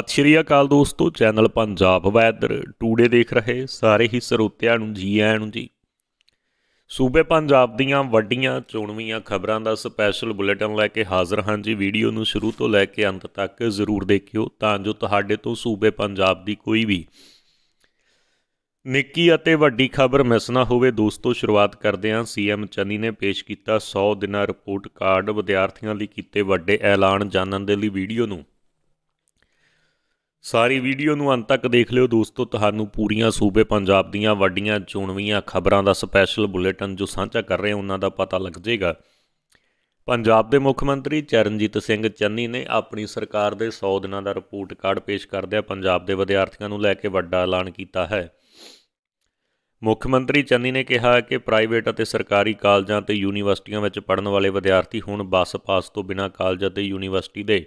ਸਤਿ ਸ਼੍ਰੀ ਅਕਾਲ ਦੋਸਤੋ channel Punjab weather today ਦੇਖ ਰਹੇ ਸਾਰੇ ਹੀ ਸਰੋਤਿਆਂ ਨੂੰ ਜੀ ਆਇਆਂ ਨੂੰ ਜੀ ਸੂਬੇ ਪੰਜਾਬ ਦੀਆਂ ਵੱਡੀਆਂ ਚੋਣਵੀਆਂ ਖਬਰਾਂ ਦਾ ਸਪੈਸ਼ਲ ਬੁਲੇਟਿਨ ਲੈ ਕੇ ਹਾਜ਼ਰ ਹਾਂ ਜੀ ਵੀਡੀਓ ਨੂੰ ਸ਼ੁਰੂ ਤੋਂ ਲੈ ਕੇ ਅੰਤ ਤੱਕ ਜ਼ਰੂਰ ਦੇਖਿਓ ਤਾਂ ਜੋ ਤੁਹਾਡੇ ਤੋਂ ਸੂਬੇ ਪੰਜਾਬ ਦੀ ਕੋਈ ਵੀ ਨਿੱਕੀ ਅਤੇ ਵੱਡੀ ਖਬਰ ਮਿਸ ਨਾ ਹੋਵੇ ਦੋਸਤੋ ਸ਼ੁਰੂਆਤ ਕਰਦੇ ਹਾਂ ਸੀਐਮ ਚੰਨੀ ਨੇ ਪੇਸ਼ ਕੀਤਾ 100 ਦਿਨਾਂ ਰਿਪੋਰਟ ਕਾਰਡ ਵਿਦਿਆਰਥੀਆਂ ਲਈ ਕੀਤੇ ਵੱਡੇ ਐਲਾਨ ਜਾਣਨ ਦੇ ਲਈ ਵੀਡੀਓ ਨੂੰ ਸਾਰੀ ਵੀਡੀਓ ਨੂੰ ਅੰਤ ਤੱਕ ਦੇਖ ਲਿਓ ਦੋਸਤੋ ਤੁਹਾਨੂੰ ਪੂਰੀਆਂ ਸੂਬੇ ਪੰਜਾਬ ਦੀਆਂ ਵੱਡੀਆਂ ਚੋਣਵੀਆਂ ਖਬਰਾਂ ਦਾ ਸਪੈਸ਼ਲ ਬੁਲੇਟਿਨ ਜੋ ਸਾਂਝਾ ਕਰ ਰਹੇ ਉਹਨਾਂ ਦਾ ਪਤਾ ਲੱਗ ਜਾਏਗਾ ਪੰਜਾਬ ਦੇ ਮੁੱਖ ਮੰਤਰੀ ਚਰਨਜੀਤ ਸਿੰਘ ਚੰਨੀ ਨੇ ਆਪਣੀ ਸਰਕਾਰ ਦੇ 100 ਦਿਨਾਂ ਦਾ ਰਿਪੋਰਟ ਕਾਰਡ ਪੇਸ਼ ਕਰਦਿਆਂ ਪੰਜਾਬ ਦੇ ਵਿਦਿਆਰਥੀਆਂ ਨੂੰ ਲੈ ਕੇ ਵੱਡਾ ਐਲਾਨ ਕੀਤਾ ਹੈ ਮੁੱਖ ਮੰਤਰੀ ਚੰਨੀ ਨੇ ਕਿਹਾ ਕਿ ਪ੍ਰਾਈਵੇਟ ਅਤੇ ਸਰਕਾਰੀ ਕਾਲਜਾਂ ਤੇ ਯੂਨੀਵਰਸਿਟੀਆਂ ਵਿੱਚ ਪੜ੍ਹਨ ਵਾਲੇ ਵਿਦਿਆਰਥੀ ਹੁਣ ਬੱਸ ਪਾਸ ਤੋਂ ਬਿਨਾਂ ਕਾਲਜ ਅਤੇ ਯੂਨੀਵਰਸਿਟੀ ਦੇ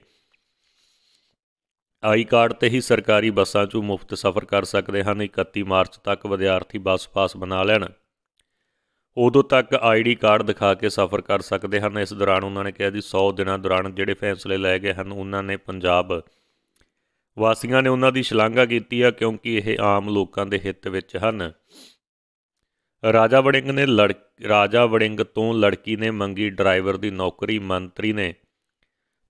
ਆਈ ਕਾਰਡ ਤੇ ਹੀ ਸਰਕਾਰੀ ਬੱਸਾਂ 'ਚ ਮੁਫਤ ਸਫ਼ਰ ਕਰ ਸਕਦੇ ਹਨ 31 ਮਾਰਚ ਤੱਕ ਵਿਦਿਆਰਥੀ ਬੱਸ ਪਾਸ ਬਣਾ ਲੈਣ ਉਦੋਂ ਤੱਕ ਆਈਡੀ ਕਾਰਡ ਦਿਖਾ ਕੇ ਸਫ਼ਰ ਕਰ ਸਕਦੇ ਹਨ ਇਸ ਦੌਰਾਨ ਉਹਨਾਂ ਨੇ ਕਿਹਾ ਜੀ 100 ਦਿਨਾਂ ਦੌਰਾਨ ਜਿਹੜੇ ਫੈਸਲੇ ਲਏ ਗਏ ਹਨ ਉਹਨਾਂ ਨੇ ਪੰਜਾਬ ਵਾਸੀਆਂ ਨੇ ਉਹਨਾਂ ਦੀ ਸ਼ਲਾਘਾ ਕੀਤੀ ਆ ਕਿਉਂਕਿ ਇਹ ਆਮ ਲੋਕਾਂ ਦੇ ਹਿੱਤ ਵਿੱਚ ਹਨ ਰਾਜਾ ਵੜਿੰਗ ਨੇ ਲੜ ਰਾਜਾ ਵੜਿੰਗ ਤੋਂ ਲੜਕੀ ਨੇ ਮੰਗੀ ਡਰਾਈਵਰ ਦੀ ਨੌਕਰੀ ਮੰਤਰੀ ਨੇ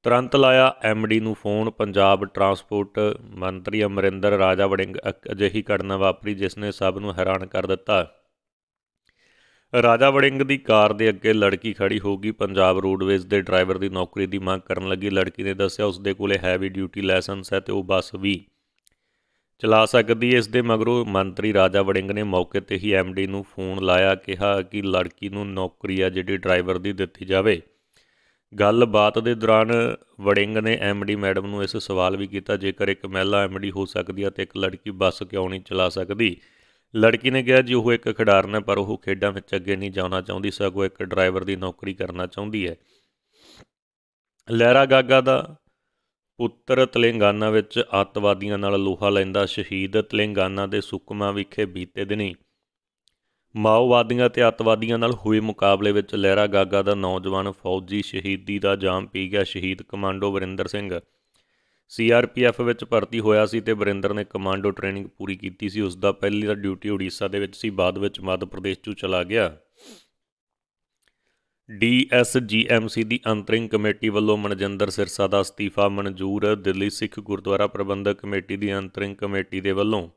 ਤੁਰੰਤ ਲਾਇਆ ਐਮਡੀ ਨੂੰ ਫੋਨ ਪੰਜਾਬ ਟਰਾਂਸਪੋਰਟ ਮੰਤਰੀ ਅਮਰਿੰਦਰ ਰਾਜਾ ਵੜਿੰਗ ਅਜਿਹੀ ਘਟਨਾ ਵਾਪਰੀ ਜਿਸ ਨੇ ਸਭ ਨੂੰ ਹੈਰਾਨ ਕਰ ਦਿੱਤਾ ਰਾਜਾ ਵੜਿੰਗ ਦੀ ਕਾਰ ਦੇ ਅੱਗੇ ਲੜਕੀ ਖੜੀ ਹੋ ਗਈ ਪੰਜਾਬ ਰੋਡਵੇਜ਼ ਦੇ ਡਰਾਈਵਰ ਦੀ ਨੌਕਰੀ ਦੀ ਮੰਗ ਕਰਨ ਲੱਗੀ ਲੜਕੀ ਨੇ ਦੱਸਿਆ ਉਸ ਦੇ ਕੋਲੇ ਹੈਵੀ ਡਿਊਟੀ ਲਾਇਸੈਂਸ ਹੈ ਤੇ ਉਹ ਬੱਸ ਵੀ ਚਲਾ ਸਕਦੀ ਇਸ ਦੇ ਮਗਰੋਂ ਮੰਤਰੀ ਰਾਜਾ ਵੜਿੰਗ ਨੇ ਮੌਕੇ ਤੇ ਹੀ ਐਮਡੀ ਨੂੰ ਫੋਨ ਲਾਇਆ ਕਿਹਾ ਕਿ ਲੜਕੀ ਨੂੰ ਨੌਕਰੀ ਆ ਜਿਹੜੀ ਡਰਾਈਵਰ ਦੀ ਦਿੱਤੀ ਜਾਵੇ ਗੱਲਬਾਤ ਦੇ ਦੌਰਾਨ ਵੜਿੰਗ ਨੇ ਐਮਡੀ ਮੈਡਮ ਨੂੰ ਇਸ ਸਵਾਲ ਵੀ ਕੀਤਾ ਜੇਕਰ ਇੱਕ ਮਹਿਲਾ ਐਮਡੀ ਹੋ ਸਕਦੀ ਹੈ ਤੇ ਇੱਕ ਲੜਕੀ ਬੱਸ ਕਿਉਂ ਨਹੀਂ ਚਲਾ ਸਕਦੀ ਲੜਕੀ ਨੇ ਕਿਹਾ ਜੀ ਉਹ ਇੱਕ ਖਿਡਾਰਨ ਹੈ ਪਰ ਉਹ ਖੇਡਾਂ ਵਿੱਚ ਅੱਗੇ ਨਹੀਂ ਜਾਣਾ ਚਾਹੁੰਦੀ ਸਗੋਂ ਇੱਕ ਡਰਾਈਵਰ ਦੀ ਨੌਕਰੀ ਕਰਨਾ ਚਾਹੁੰਦੀ ਹੈ ਲਹਿਰਾ ਗਾਗਾ ਦਾ ਪੁੱਤਰ ਤਲੰਗਾਨਾ ਵਿੱਚ ਅੱਤਵਾਦੀਆਂ ਨਾਲ ਲੋਹਾ ਲੈਂਦਾ ਸ਼ਹੀਦ ਤਲੰਗਾਨਾ ਦੇ ਸੁਕਮਾ ਵਿਖੇ ਬੀਤੇ ਦਿਨੀ ਮਾਓਵਾਦੀਆਂ ਤੇ ਅਤਵਾਦੀਆਂ ਨਾਲ ਹੋਏ ਮੁਕਾਬਲੇ ਵਿੱਚ ਲਹਿਰਾ ਗਾਗਾ ਦਾ ਨੌਜਵਾਨ ਫੌਜੀ ਸ਼ਹੀਦੀ ਦਾ ਜਾਮ ਪੀ ਗਿਆ ਸ਼ਹੀਦ ਕਮਾਂਡੋ ਵਰਿੰਦਰ ਸਿੰਘ ਸੀਆਰਪੀਐਫ ਵਿੱਚ ਭਰਤੀ ਹੋਇਆ ਸੀ ਤੇ ਵਰਿੰਦਰ ਨੇ ਕਮਾਂਡੋ ਟ੍ਰੇਨਿੰਗ ਪੂਰੀ ਕੀਤੀ ਸੀ ਉਸ ਦਾ ਪਹਿਲੀ ਦਾ ਡਿਊਟੀ ਓਡੀਸ਼ਾ ਦੇ ਵਿੱਚ ਸੀ ਬਾਅਦ ਵਿੱਚ ਮੱਧ ਪ੍ਰਦੇਸ਼ 'ਚ ਚਲਾ ਗਿਆ ਡੀਐਸਜੀਐਮਸੀ ਦੀ ਅੰਤਰਿੰਗ ਕਮੇਟੀ ਵੱਲੋਂ ਮਨਜਿੰਦਰ ਸਿਰਸਾ ਦਾ ਅਸਤੀਫਾ ਮਨਜ਼ੂਰ ਦਿੱਲੀ ਸਿੱਖ ਗੁਰਦੁਆਰਾ ਪ੍ਰਬੰਧਕ ਕਮੇਟੀ ਦੀ ਅੰਤਰਿੰਗ ਕਮੇਟੀ ਦੇ ਵੱਲੋਂ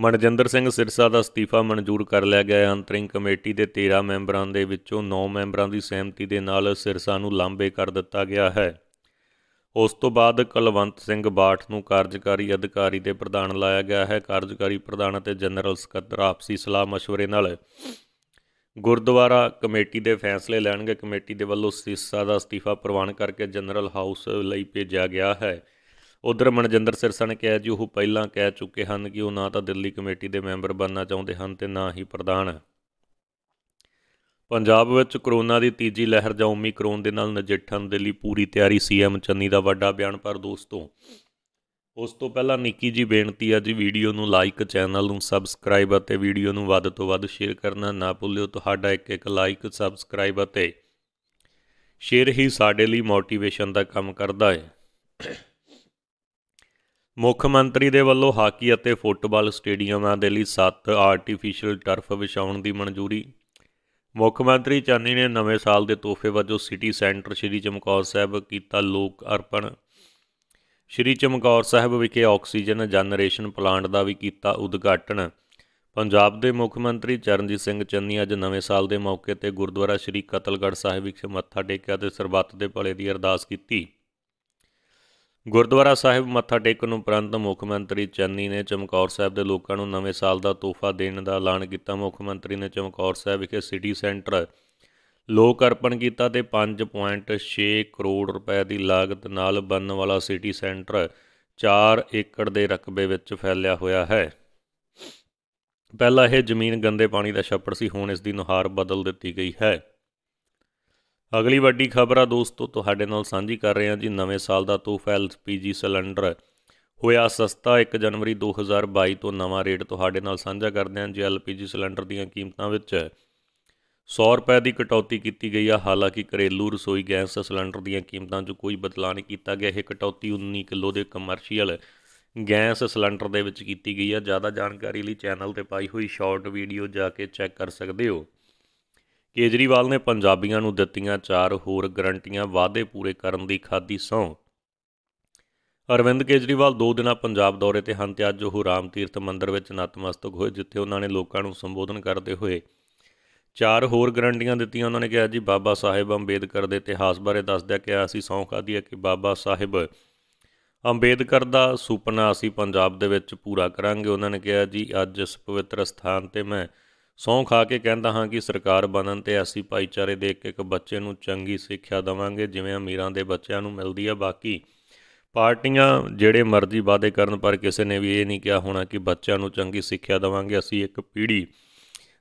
ਮਨਜਿੰਦਰ ਸਿੰਘ ਸਿਰਸਾ ਦਾ ਅਸਤੀਫਾ ਮਨਜ਼ੂਰ ਕਰ ਲਿਆ ਗਿਆ ਹੈ ਅੰਤਰਿੰਗ ਕਮੇਟੀ ਦੇ 13 ਮੈਂਬਰਾਂ ਦੇ ਵਿੱਚੋਂ 9 ਮੈਂਬਰਾਂ ਦੀ ਸਹਿਮਤੀ ਦੇ ਨਾਲ ਸਿਰਸਾ ਨੂੰ ਲਾਂਬੇ ਕਰ ਦਿੱਤਾ ਗਿਆ ਹੈ ਉਸ ਤੋਂ ਬਾਅਦ ਕਲਵੰਤ ਸਿੰਘ ਬਾਠ ਨੂੰ ਕਾਰਜਕਾਰੀ ਅਧਿਕਾਰੀ ਦੇ ਪ੍ਰਧਾਨ ਲਾਇਆ ਗਿਆ ਹੈ ਕਾਰਜਕਾਰੀ ਪ੍ਰਧਾਨ ਅਤੇ ਜਨਰਲ ਸਕੱਤਰ ਆਪਸੀ ਸਲਾਹ مشورے ਨਾਲ ਗੁਰਦੁਆਰਾ ਕਮੇਟੀ ਦੇ ਫੈਸਲੇ ਲੈਣਗੇ ਕਮੇਟੀ ਦੇ ਵੱਲੋਂ ਸਿਰਸਾ ਦਾ ਅਸਤੀਫਾ ਪ੍ਰਵਾਨ ਕਰਕੇ ਜਨਰਲ ਹਾਊਸ ਲਈ ਭੇਜਿਆ ਗਿਆ ਹੈ ਉਧਰ ਮਨਜਿੰਦਰ ਸਿਰਸਾ ਨੇ ਕਿਹਾ ਜੀ ਉਹ ਪਹਿਲਾਂ ਕਹਿ ਚੁੱਕੇ ਹਨ ਕਿ ਉਹ ਨਾ ਤਾਂ ਦਿੱਲੀ ਕਮੇਟੀ ਦੇ ਮੈਂਬਰ ਬਣਨਾ ਚਾਹੁੰਦੇ ਹਨ ਤੇ ਨਾ ਹੀ ਪ੍ਰਧਾਨ ਪੰਜਾਬ ਵਿੱਚ ਕਰੋਨਾ ਦੀ ਤੀਜੀ ਲਹਿਰ ਜਾਂ ਓਮਿਕਰੋਨ ਦੇ ਨਾਲ ਨਜਿੱਠਣ ਦੇ ਲਈ ਪੂਰੀ ਤਿਆਰੀ ਸੀਐਮ ਚੰਨੀ ਦਾ ਵੱਡਾ ਬਿਆਨ ਪਰ ਦੋਸਤੋ ਉਸ ਤੋਂ ਪਹਿਲਾਂ ਨਿੱਕੀ ਜੀ ਬੇਨਤੀ ਆ ਜੀ ਵੀਡੀਓ ਨੂੰ ਲਾਈਕ ਚੈਨਲ ਨੂੰ ਸਬਸਕ੍ਰਾਈਬ ਅਤੇ ਵੀਡੀਓ ਨੂੰ ਵੱਧ ਤੋਂ ਵੱਧ ਸ਼ੇਅਰ ਕਰਨਾ ਨਾ ਭੁੱਲਿਓ ਤੁਹਾਡਾ ਇੱਕ ਇੱਕ ਲਾਈਕ ਸਬਸਕ੍ਰਾਈਬ ਅਤੇ ਸ਼ੇਅਰ ਹੀ ਸਾਡੇ ਲਈ ਮੋਟੀਵੇਸ਼ਨ ਦਾ ਕੰਮ ਕਰਦਾ ਹੈ ਮੁੱਖ ਮੰਤਰੀ ਦੇ ਵੱਲੋਂ ਹਾਕੀ ਅਤੇ ਫੁੱਟਬਾਲ ਸਟੇਡੀਅਮਾਂ ਦੇ ਲਈ 7 ਆਰਟੀਫੀਸ਼ੀਅਲ ਟਰਫ ਵਿਛਾਉਣ ਦੀ ਮਨਜ਼ੂਰੀ ਮੁੱਖ ਮੰਤਰੀ ਚਾਨੀ ਨੇ ਨਵੇਂ ਸਾਲ ਦੇ ਤੋਹਫੇ ਵਜੋਂ ਸਿਟੀ ਸੈਂਟਰ ਸ਼੍ਰੀ ਚਮਕੌਰ ਸਾਹਿਬ ਕੀਤਾ ਲੋਕ ਅਰਪਣ ਸ਼੍ਰੀ ਚਮਕੌਰ ਸਾਹਿਬ ਵਿਖੇ ਆਕਸੀਜਨ ਜਨਰੇਸ਼ਨ ਪਲਾਂਟ ਦਾ ਵੀ ਕੀਤਾ ਉਦਘਾਟਨ ਪੰਜਾਬ ਦੇ ਮੁੱਖ ਮੰਤਰੀ ਚਰਨਜੀਤ ਸਿੰਘ ਚੰਨੀ ਅੱਜ ਨਵੇਂ ਸਾਲ ਦੇ ਮੌਕੇ ਤੇ ਗੁਰਦੁਆਰਾ ਸ਼੍ਰੀ ਕਤਲਗੜ੍ਹ ਸਾਹਿਬ ਵਿਖੇ ਮੱਥਾ ਟੇਕਿਆ ਤੇ ਸਰਬੱਤ ਦੇ ਭਲੇ ਦੀ ਅਰਦਾਸ ਕੀਤੀ ਗੁਰਦੁਆਰਾ ਸਾਹਿਬ ਮੱਥਾ ਟੇਕਣ ਉਪਰੰਤ ਮੁੱਖ ਮੰਤਰੀ ਚੰਨੀ ਨੇ ਚਮਕੌਰ ਸਾਹਿਬ ਦੇ ਲੋਕਾਂ ਨੂੰ ਨਵੇਂ ਸਾਲ ਦਾ ਤੋਹਫਾ ਦੇਣ ਦਾ ਐਲਾਨ ਕੀਤਾ ਮੁੱਖ ਮੰਤਰੀ ਨੇ ਚਮਕੌਰ ਸਾਹਿਬ ਵਿਖੇ ਸਿਟੀ ਸੈਂਟਰ ਲੋਕ ਅਰਪਣ ਕੀਤਾ ਤੇ 5.6 ਕਰੋੜ ਰੁਪਏ ਦੀ ਲਾਗਤ ਨਾਲ ਬਣਨ ਵਾਲਾ ਸਿਟੀ ਸੈਂਟਰ 4 ਏਕੜ ਦੇ ਰਕਬੇ ਵਿੱਚ ਫੈਲਿਆ ਹੋਇਆ ਹੈ ਪਹਿਲਾਂ ਇਹ ਜ਼ਮੀਨ ਗੰਦੇ ਪਾਣੀ ਦਾ ਛੱਪੜ ਸੀ ਹੁਣ ਇਸ ਦੀ ਨੁਹਾਰ ਬਦਲ ਦਿੱਤੀ ਗਈ ਹੈ ਅਗਲੀ ਵੱਡੀ ਖਬਰ ਆ ਦੋਸਤੋ ਤੁਹਾਡੇ ਨਾਲ ਸਾਂਝੀ ਕਰ ਰਹੇ ਹਾਂ ਜੀ ਨਵੇਂ ਸਾਲ ਦਾ ਤੋਹਫਾ ਐਲਪੀਜੀ ਸਿਲੰਡਰ ਹੋਇਆ ਸਸਤਾ 1 ਜਨਵਰੀ 2022 ਤੋਂ ਨਵਾਂ ਰੇਟ ਤੁਹਾਡੇ ਨਾਲ ਸਾਂਝਾ ਕਰਦੇ ਹਾਂ ਜੀ ਐਲਪੀਜੀ ਸਿਲੰਡਰ ਦੀਆਂ ਕੀਮਤਾਂ ਵਿੱਚ 100 ਰੁਪਏ ਦੀ ਕਟੌਤੀ ਕੀਤੀ ਗਈ ਆ ਹਾਲਾਂਕਿ ਘਰੇਲੂ ਰਸੋਈ ਗੈਸ ਸਿਲੰਡਰ ਦੀਆਂ ਕੀਮਤਾਂ 'ਚ ਕੋਈ ਬਦਲਾਅ ਨਹੀਂ ਕੀਤਾ ਗਿਆ ਇਹ ਕਟੌਤੀ 19 ਕਿਲੋ ਦੇ ਕਮਰਸ਼ੀਅਲ ਗੈਸ ਸਿਲੰਡਰ ਦੇ ਵਿੱਚ ਕੀਤੀ ਗਈ ਆ ਜ਼ਿਆਦਾ ਜਾਣਕਾਰੀ ਲਈ ਚੈਨਲ ਤੇ ਪਾਈ ਹੋਈ ਸ਼ਾਰਟ ਵੀਡੀਓ ਜਾ ਕੇ ਚੈੱਕ ਕਰ ਸਕਦੇ ਹੋ ਕੇਜਰੀਵਾਲ ਨੇ ਪੰਜਾਬੀਆਂ ਨੂੰ ਦਿੱਤੀਆਂ ਚਾਰ ਹੋਰ ਗਰੰਟੀਆਂ ਵਾਅਦੇ ਪੂਰੇ ਕਰਨ ਦੀ ਖਾਦੀ ਸੌਂ ਅਰਵਿੰਦ ਕੇਜਰੀਵਾਲ 2 ਦਿਨਾਂ ਪੰਜਾਬ ਦੌਰੇ ਤੇ ਹਨ ਤੇ ਅੱਜ ਉਹ ਰਾਮ ਤੀਰਥ ਮੰਦਿਰ ਵਿੱਚ ਨਤਮਸਤਕ ਹੋਏ ਜਿੱਥੇ ਉਹਨਾਂ ਨੇ ਲੋਕਾਂ ਨੂੰ ਸੰਬੋਧਨ ਕਰਦੇ ਹੋਏ ਚਾਰ ਹੋਰ ਗਰੰਟੀਆਂ ਦਿੱਤੀਆਂ ਉਹਨਾਂ ਨੇ ਕਿਹਾ ਜੀ ਬਾਬਾ ਸਾਹਿਬ ਅੰਬੇਦਕਰ ਦੇ ਇਤਿਹਾਸ ਬਾਰੇ ਦੱਸਦਿਆਂ ਕਿ ਅਸੀਂ ਸੌਂ ਖਾਦੀ ਹੈ ਕਿ ਬਾਬਾ ਸਾਹਿਬ ਅੰਬੇਦਕਰ ਦਾ ਸੁਪਨਾ ਅਸੀਂ ਪੰਜਾਬ ਦੇ ਵਿੱਚ ਪੂਰਾ ਕਰਾਂਗੇ ਉਹਨਾਂ ਨੇ ਕਿਹਾ ਜੀ ਅੱਜ ਇਸ ਪਵਿੱਤਰ ਸਥਾਨ ਤੇ ਮੈਂ ਸੌਂ ਖਾ ਕੇ ਕਹਿੰਦਾ ਹਾਂ ਕਿ ਸਰਕਾਰ ਬਣਨ ਤੇ ਅਸੀਂ ਭਾਈਚਾਰੇ ਦੇ ਇੱਕ ਇੱਕ ਬੱਚੇ ਨੂੰ ਚੰਗੀ ਸਿੱਖਿਆ ਦਵਾਂਗੇ ਜਿਵੇਂ ਅਮੀਰਾਂ ਦੇ ਬੱਚਿਆਂ ਨੂੰ ਮਿਲਦੀ ਆ ਬਾਕੀ ਪਾਰਟੀਆਂ ਜਿਹੜੇ ਮਰਜ਼ੀ ਵਾਅਦੇ ਕਰਨ ਪਰ ਕਿਸੇ ਨੇ ਵੀ ਇਹ ਨਹੀਂ ਕਿਹਾ ਹੋਣਾ ਕਿ ਬੱਚਿਆਂ ਨੂੰ ਚੰਗੀ ਸਿੱਖਿਆ ਦਵਾਂਗੇ ਅਸੀਂ ਇੱਕ ਪੀੜ੍ਹੀ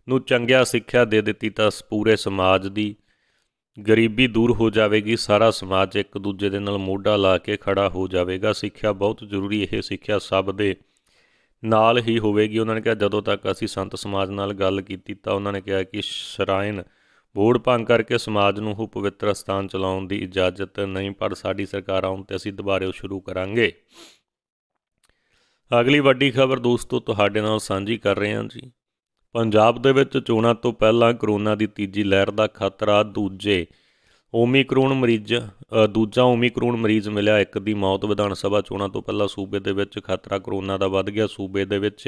ਨੂੰ ਚੰਗਿਆ ਸਿੱਖਿਆ ਦੇ ਦਿੱਤੀ ਤਾਂ ਪੂਰੇ ਸਮਾਜ ਦੀ ਗਰੀਬੀ ਦੂਰ ਹੋ ਜਾਵੇਗੀ ਸਾਰਾ ਸਮਾਜ ਇੱਕ ਦੂਜੇ ਦੇ ਨਾਲ ਮੋਢਾ ਲਾ ਕੇ ਖੜਾ ਹੋ ਜਾਵੇਗਾ ਸਿੱਖਿਆ ਬਹੁਤ ਜ਼ਰੂਰੀ ਇਹ ਸਿੱਖਿਆ ਸਭ ਦੇ ਨਾਲ ਹੀ ਹੋਵੇਗੀ ਉਹਨਾਂ ਨੇ ਕਿਹਾ ਜਦੋਂ ਤੱਕ ਅਸੀਂ ਸੰਤ ਸਮਾਜ ਨਾਲ ਗੱਲ ਕੀਤੀ ਤਾਂ ਉਹਨਾਂ ਨੇ ਕਿਹਾ ਕਿ ਸ਼ਰਾਇਨ ਬੋਰਡ ਭੰਗ ਕਰਕੇ ਸਮਾਜ ਨੂੰ ਉਹ ਪਵਿੱਤਰ ਸਥਾਨ ਚਲਾਉਣ ਦੀ ਇਜਾਜ਼ਤ ਨਹੀਂ ਪਰ ਸਾਡੀ ਸਰਕਾਰ ਆਉਣ ਤੇ ਅਸੀਂ ਦੁਬਾਰੇ ਉਹ ਸ਼ੁਰੂ ਕਰਾਂਗੇ ਅਗਲੀ ਵੱਡੀ ਖਬਰ ਦੋਸਤੋ ਤੁਹਾਡੇ ਨਾਲ ਸਾਂਝੀ ਕਰ ਰਹੇ ਹਾਂ ਜੀ ਪੰਜਾਬ ਦੇ ਵਿੱਚ ਚੋਣਾਂ ਤੋਂ ਪਹਿਲਾਂ ਕਰੋਨਾ ਦੀ ਤੀਜੀ ਲਹਿਰ ਦਾ ਖਤਰਾ ਦੂਜੇ ਓਮਿਕਰੋਨ ਮਰੀਜ਼ ਦੂਜਾ ਓਮਿਕਰੋਨ ਮਰੀਜ਼ ਮਿਲਿਆ ਇੱਕ ਦੀ ਮੌਤ ਵਿਧਾਨ ਸਭਾ ਚੋਣਾਂ ਤੋਂ ਪਹਿਲਾਂ ਸੂਬੇ ਦੇ ਵਿੱਚ ਖਤਰਾ ਕਰੋਨਾ ਦਾ ਵੱਧ ਗਿਆ ਸੂਬੇ ਦੇ ਵਿੱਚ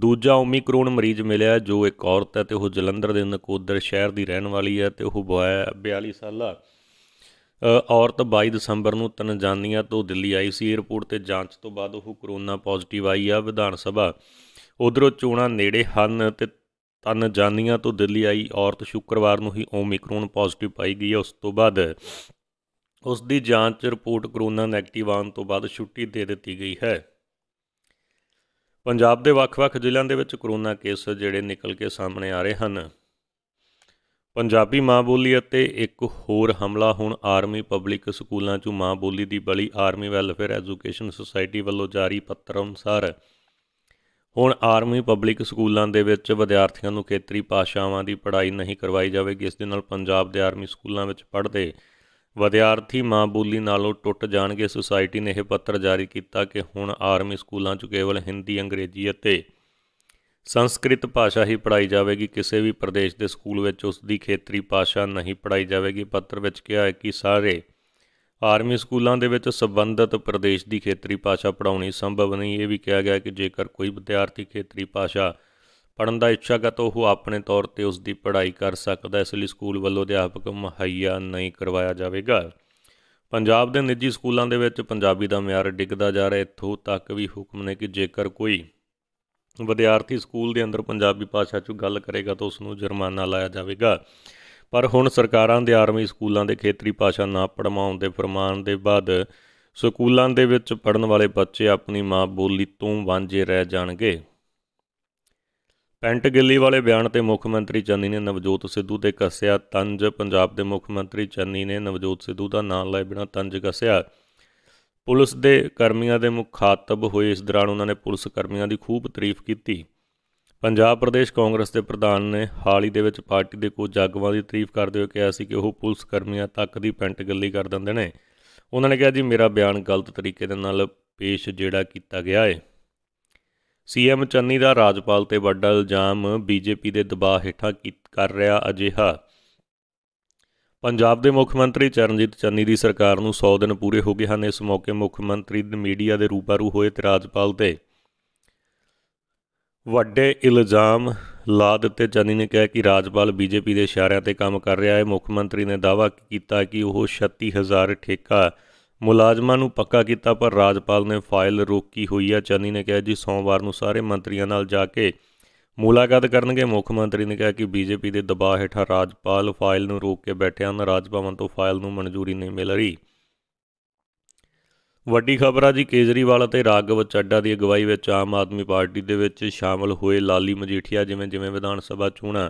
ਦੂਜਾ ਓਮਿਕਰੋਨ ਮਰੀਜ਼ ਮਿਲਿਆ ਜੋ ਇੱਕ ਔਰਤ ਹੈ ਤੇ ਉਹ ਜਲੰਧਰ ਦੇ ਨਕੋਦਰ ਸ਼ਹਿਰ ਦੀ ਰਹਿਣ ਵਾਲੀ ਹੈ ਤੇ ਉਹ 42 ਸਾਲਾ ਔਰਤ 22 ਦਸੰਬਰ ਨੂੰ ਜਾਨੀਆਂ ਤੋਂ ਦਿੱਲੀ ਆਈ ਸੀ 에ਰਪੋਰਟ ਤੇ ਜਾਂਚ ਤੋਂ ਬਾਅਦ ਉਹ ਕਰੋਨਾ ਪੋਜ਼ਿਟਿਵ ਆਈ ਆ ਵਿਧਾਨ ਸਭਾ ਉਧਰੋਂ ਚੋਣਾਂ ਨੇੜੇ ਹਨ ਤੇ ਤਨ ਜਾਨੀਆਂ ਤੋਂ ਦਿੱਲੀ ਆਈ ਔਰਤ ਸ਼ੁੱਕਰਵਾਰ ਨੂੰ ਹੀ ਓਮਿਕਰੋਨ ਪੋਜ਼ਿਟਿਵ ਪਾਈ ਗਈ ਹੈ ਉਸ ਤੋਂ ਬਾਅਦ ਉਸ ਦੀ ਜਾਂਚ ਰਿਪੋਰਟ ਕਰੋਨਾ ਨੈਗੇਟਿਵ ਆਉਣ ਤੋਂ ਬਾਅਦ ਛੁੱਟੀ ਦੇ ਦਿੱਤੀ ਗਈ ਹੈ ਪੰਜਾਬ ਦੇ ਵੱਖ-ਵੱਖ ਜ਼ਿਲ੍ਹਿਆਂ ਦੇ ਵਿੱਚ ਕਰੋਨਾ ਕੇਸ ਜਿਹੜੇ ਨਿਕਲ ਕੇ ਸਾਹਮਣੇ ਆ ਰਹੇ ਹਨ ਪੰਜਾਬੀ ਮਾਂ ਬੋਲੀ ਅਤੇ ਇੱਕ ਹੋਰ ਹਮਲਾ ਹੁਣ ਆਰਮੀ ਪਬਲਿਕ ਸਕੂਲਾਂ 'ਚ ਮਾਂ ਬੋਲੀ ਦੀ ਬਲੀ ਆਰਮੀ ਵੈਲਫੇਅਰ ਐਜੂਕੇਸ਼ਨ ਸੁਸਾਇਟੀ ਵੱਲੋਂ ਜਾਰੀ ਪੱਤਰ ਅਨੁਸਾਰ ਹੁਣ ਆਰਮੀ ਪਬਲਿਕ ਸਕੂਲਾਂ ਦੇ ਵਿੱਚ ਵਿਦਿਆਰਥੀਆਂ ਨੂੰ ਖੇਤਰੀ ਭਾਸ਼ਾਵਾਂ ਦੀ ਪੜ੍ਹਾਈ ਨਹੀਂ ਕਰਵਾਈ ਜਾਵੇਗੀ ਇਸ ਦੇ ਨਾਲ ਪੰਜਾਬ ਦੇ ਆਰਮੀ ਸਕੂਲਾਂ ਵਿੱਚ ਪੜ੍ਹਦੇ ਵਿਦਿਆਰਥੀ ਮਾਂ ਬੋਲੀ ਨਾਲੋਂ ਟੁੱਟ ਜਾਣਗੇ ਸੁਸਾਇਟੀ ਨੇ ਇਹ ਪੱਤਰ ਜਾਰੀ ਕੀਤਾ ਕਿ ਹੁਣ ਆਰਮੀ ਸਕੂਲਾਂ 'ਚ ਕੇਵਲ ਹਿੰਦੀ ਅੰਗਰੇਜ਼ੀ ਅਤੇ ਸੰਸਕ੍ਰਿਤ ਭਾਸ਼ਾ ਹੀ ਪੜਾਈ ਜਾਵੇਗੀ ਕਿਸੇ ਵੀ ਪ੍ਰਦੇਸ਼ ਦੇ ਸਕੂਲ ਵਿੱਚ ਉਸ ਦੀ ਖੇਤਰੀ ਭਾਸ਼ਾ ਨਹੀਂ ਪੜਾਈ ਜਾਵੇਗੀ ਪੱਤਰ ਵਿੱਚ ਕਿਹਾ ਹੈ ਕਿ ਸਾਰੇ ਆਰਮੀ ਸਕੂਲਾਂ ਦੇ ਵਿੱਚ ਸਬੰਧਤ ਪ੍ਰਦੇਸ਼ ਦੀ ਖੇਤਰੀ ਭਾਸ਼ਾ ਪੜਾਉਣੀ ਸੰਭਵ ਨਹੀਂ ਇਹ ਵੀ ਕਿਹਾ ਗਿਆ ਕਿ ਜੇਕਰ ਕੋਈ ਵਿਦਿਆਰਥੀ ਖੇਤਰੀ ਭਾਸ਼ਾ ਪੜਨ ਦਾ ਇੱਛਾ ਹੈ ਤਾਂ ਉਹ ਆਪਣੇ ਤੌਰ ਤੇ ਉਸ ਦੀ ਪੜ੍ਹਾਈ ਕਰ ਸਕਦਾ ਇਸ ਲਈ ਸਕੂਲ ਵੱਲੋਂ ਅਧਿਆਪਕ ਮੁਹੱਈਆ ਨਹੀਂ ਕਰਵਾਇਆ ਜਾਵੇਗਾ ਪੰਜਾਬ ਦੇ ਨਿੱਜੀ ਸਕੂਲਾਂ ਦੇ ਵਿੱਚ ਪੰਜਾਬੀ ਦਾ ਮਿਆਰ ਡਿੱਗਦਾ ਜਾ ਰਿਹਾ ਇਥੋਂ ਤੱਕ ਵੀ ਹੁਕਮ ਨੇ ਕਿ ਜੇਕਰ ਕੋਈ ਵਿਦਿਆਰਥੀ ਸਕੂਲ ਦੇ ਅੰਦਰ ਪੰਜਾਬੀ ਭਾਸ਼ਾ 'ਚ ਗੱਲ ਕਰੇਗਾ ਤਾਂ ਉਸ ਨੂੰ ਜੁਰਮਾਨਾ ਲਾਇਆ ਜਾਵੇਗਾ ਪਰ ਹੁਣ ਸਰਕਾਰਾਂ ਦੇ ਆਰਮੀ ਸਕੂਲਾਂ ਦੇ ਖੇਤਰੀ ਭਾਸ਼ਾ ਨਾ ਪੜਵਾਉਣ ਦੇ ਫਰਮਾਨ ਦੇ ਬਾਅਦ ਸਕੂਲਾਂ ਦੇ ਵਿੱਚ ਪੜਨ ਵਾਲੇ ਬੱਚੇ ਆਪਣੀ ਮਾਂ ਬੋਲੀ ਤੋਂ ਵਾਂਝੇ ਰਹਿ ਜਾਣਗੇ ਪੈਂਟ ਗਿੱਲੀ ਵਾਲੇ ਬਿਆਨ ਤੇ ਮੁੱਖ ਮੰਤਰੀ ਚੰਨੀ ਨੇ ਨਵਜੋਤ ਸਿੱਧੂ ਤੇ ਕੱਸਿਆ ਤੰਜ ਪੰਜਾਬ ਦੇ ਮੁੱਖ ਮੰਤਰੀ ਚੰਨੀ ਨੇ ਨਵਜੋਤ ਸਿੱਧੂ ਦਾ ਨਾਮ ਲਏ ਬਿਨਾ ਤੰਜ ਕੱਸਿਆ ਪੁਲਿਸ ਦੇ ਕਰਮੀਆਂ ਦੇ ਮੁਖਾਤਬ ਹੋਏ ਇਸ ਦੌਰਾਨ ਉਹਨਾਂ ਨੇ ਪੁਲਿਸ ਕਰਮੀਆਂ ਦੀ ਖੂਬ ਤਾਰੀਫ ਕੀਤੀ ਪੰਜਾਬ ਪ੍ਰਦੇਸ਼ ਕਾਂਗਰਸ ਦੇ ਪ੍ਰਧਾਨ ਨੇ ਹਾਲ ਹੀ ਦੇ ਵਿੱਚ ਪਾਰਟੀ ਦੇ ਕੁਝ ਜਾਗਵਾਂ ਦੀ ਤਾਰੀਫ ਕਰਦੇ ਹੋਏ ਕਿਹਾ ਸੀ ਕਿ ਉਹ ਪੁਲਿਸ ਕਰਮੀਆਂ ਤੱਕ ਦੀ ਪੈਂਟ ਗੱਲੀ ਕਰ ਦਿੰਦੇ ਨੇ ਉਹਨਾਂ ਨੇ ਕਿਹਾ ਜੀ ਮੇਰਾ ਬਿਆਨ ਗਲਤ ਤਰੀਕੇ ਦੇ ਨਾਲ ਪੇਸ਼ ਜਿਹੜਾ ਕੀਤਾ ਗਿਆ ਹੈ ਸੀਐਮ ਚੰਨੀ ਦਾ ਰਾਜਪਾਲ ਤੇ ਵੱਡਾ ਇਲਜ਼ਾਮ ਬੀਜੇਪੀ ਦੇ ਦਬਾਅ ਹੇਠਾਂ ਕਰ ਰਿਹਾ ਅਜਿਹਾ ਪੰਜਾਬ ਦੇ ਮੁੱਖ ਮੰਤਰੀ ਚਰਨਜੀਤ ਚੰਨੀ ਦੀ ਸਰਕਾਰ ਨੂੰ 100 ਦਿਨ ਪੂਰੇ ਹੋ ਗਏ ਹਨ ਇਸ ਮੌਕੇ ਮੁੱਖ ਮੰਤਰੀ ਮੀਡੀਆ ਦੇ ਰੂਬਰੂ ਹੋਏ ਤੇ ਰਾਜਪਾਲ ਤੇ ਵੱਡੇ ਇਲਜ਼ਾਮ ਲਾ ਦਿੱਤੇ ਚੰਨੀ ਨੇ ਕਿਹਾ ਕਿ ਰਾਜਪਾਲ ਬੀਜੇਪੀ ਦੇ ਇਸ਼ਾਰਿਆਂ ਤੇ ਕੰਮ ਕਰ ਰਿਹਾ ਹੈ ਮੁੱਖ ਮੰਤਰੀ ਨੇ ਦਾਅਵਾ ਕੀਤਾ ਕਿ ਉਹ 36000 ਠੇਕਾ ਮੁਲਾਜ਼ਮਾਂ ਨੂੰ ਪੱਕਾ ਕੀਤਾ ਪਰ ਰਾਜਪਾਲ ਨੇ ਫਾਈਲ ਰੋਕੀ ਹੋਈ ਹੈ ਚੰਨੀ ਨੇ ਕਿਹਾ ਜੀ ਸੋਮਵਾਰ ਨੂੰ ਸਾਰੇ ਮੰਤਰੀਆਂ ਨਾਲ ਜਾ ਕੇ ਮੁਲਾਕਾਤ ਕਰਨਗੇ ਮੁੱਖ ਮੰਤਰੀ ਨੇ ਕਿਹਾ ਕਿ ਬੀਜੇਪੀ ਦੇ ਦਬਾਅ ਹੇਠਾਂ ਰਾਜਪਾਲ ਫਾਈਲ ਨੂੰ ਰੋਕ ਕੇ ਬੈਠੇ ਹਨ ਰਾਜ ਭਵਨ ਤੋਂ ਫਾਈਲ ਨੂੰ ਮਨਜ਼ੂਰੀ ਨਹੀਂ ਮਿਲ ਰਹੀ ਵੱਡੀ ਖਬਰ ਆ ਜੀ ਕੇਜਰੀਵਾਲ ਅਤੇ ਰਾਗਵ ਚੱਡਾ ਦੀ ਅਗਵਾਈ ਵਿੱਚ ਆਮ ਆਦਮੀ ਪਾਰਟੀ ਦੇ ਵਿੱਚ ਸ਼ਾਮਲ ਹੋਏ ਲਾਲੀ ਮਜੀਠੀਆ ਜਿਵੇਂ ਜਿਵੇਂ ਵਿਧਾਨ ਸਭਾ ਚੋਣਾਂ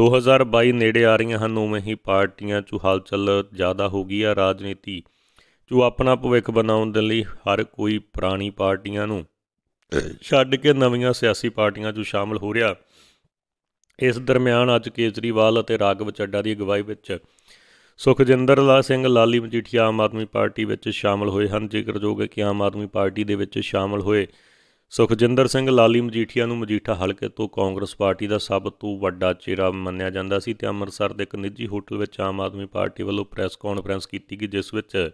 2022 ਨੇੜੇ ਆ ਰਹੀਆਂ ਹਨ ਉਵੇਂ ਹੀ ਪਾਰਟੀਆਂ 'ਚ ਹਲਚਲ ਜ਼ਿਆਦਾ ਹੋ ਗਈ ਆ ਰਾਜਨੀਤੀ ਜੋ ਆਪਣਾ ਭਵਿੱਖ ਬਣਾਉਣ ਦੇ ਲਈ ਹਰ ਕੋਈ ਪੁਰਾਣੀ ਪਾਰਟੀਆਂ ਨੂੰ ਛੱਡ ਕੇ ਨਵੀਆਂ ਸਿਆਸੀ ਪਾਰਟੀਆਂ 'ਚ ਸ਼ਾਮਲ ਹੋ ਰਿਹਾ ਇਸ ਦਰਮਿਆਨ ਅੱਜ ਕੇਜਰੀਵਾਲ ਅਤੇ ਰਾਗਵ ਚੱਡਾ ਦੀ ਅਗਵਾਈ ਵਿੱਚ ਸੁਖਜਿੰਦਰ ਲਾਲ ਸਿੰਘ ਲਾਲੀ ਮਜੀਠੀਆ ਆਮ ਆਦਮੀ ਪਾਰਟੀ ਵਿੱਚ ਸ਼ਾਮਲ ਹੋਏ ਹਨ ਜ਼ਿਕਰਯੋਗ ਹੈ ਕਿ ਆਮ ਆਦਮੀ ਪਾਰਟੀ ਦੇ ਵਿੱਚ ਸ਼ਾਮਲ ਹੋਏ ਸੁਖਜਿੰਦਰ ਸਿੰਘ ਲਾਲੀ ਮਜੀਠੀਆ ਨੂੰ ਮਜੀਠਾ ਹਲਕੇ ਤੋਂ ਕਾਂਗਰਸ ਪਾਰਟੀ ਦਾ ਸਭ ਤੋਂ ਵੱਡਾ ਚਿਹਰਾ ਮੰਨਿਆ ਜਾਂਦਾ ਸੀ ਤੇ ਅੰਮ੍ਰਿਤਸਰ ਦੇ ਇੱਕ ਨਿੱਜੀ ਹੋਟਲ ਵਿੱਚ ਆਮ ਆਦਮੀ ਪਾਰਟੀ ਵੱਲੋਂ ਪ੍ਰੈਸ ਕਾਨਫਰੰਸ ਕੀਤੀ ਗਈ ਜਿਸ ਵਿੱਚ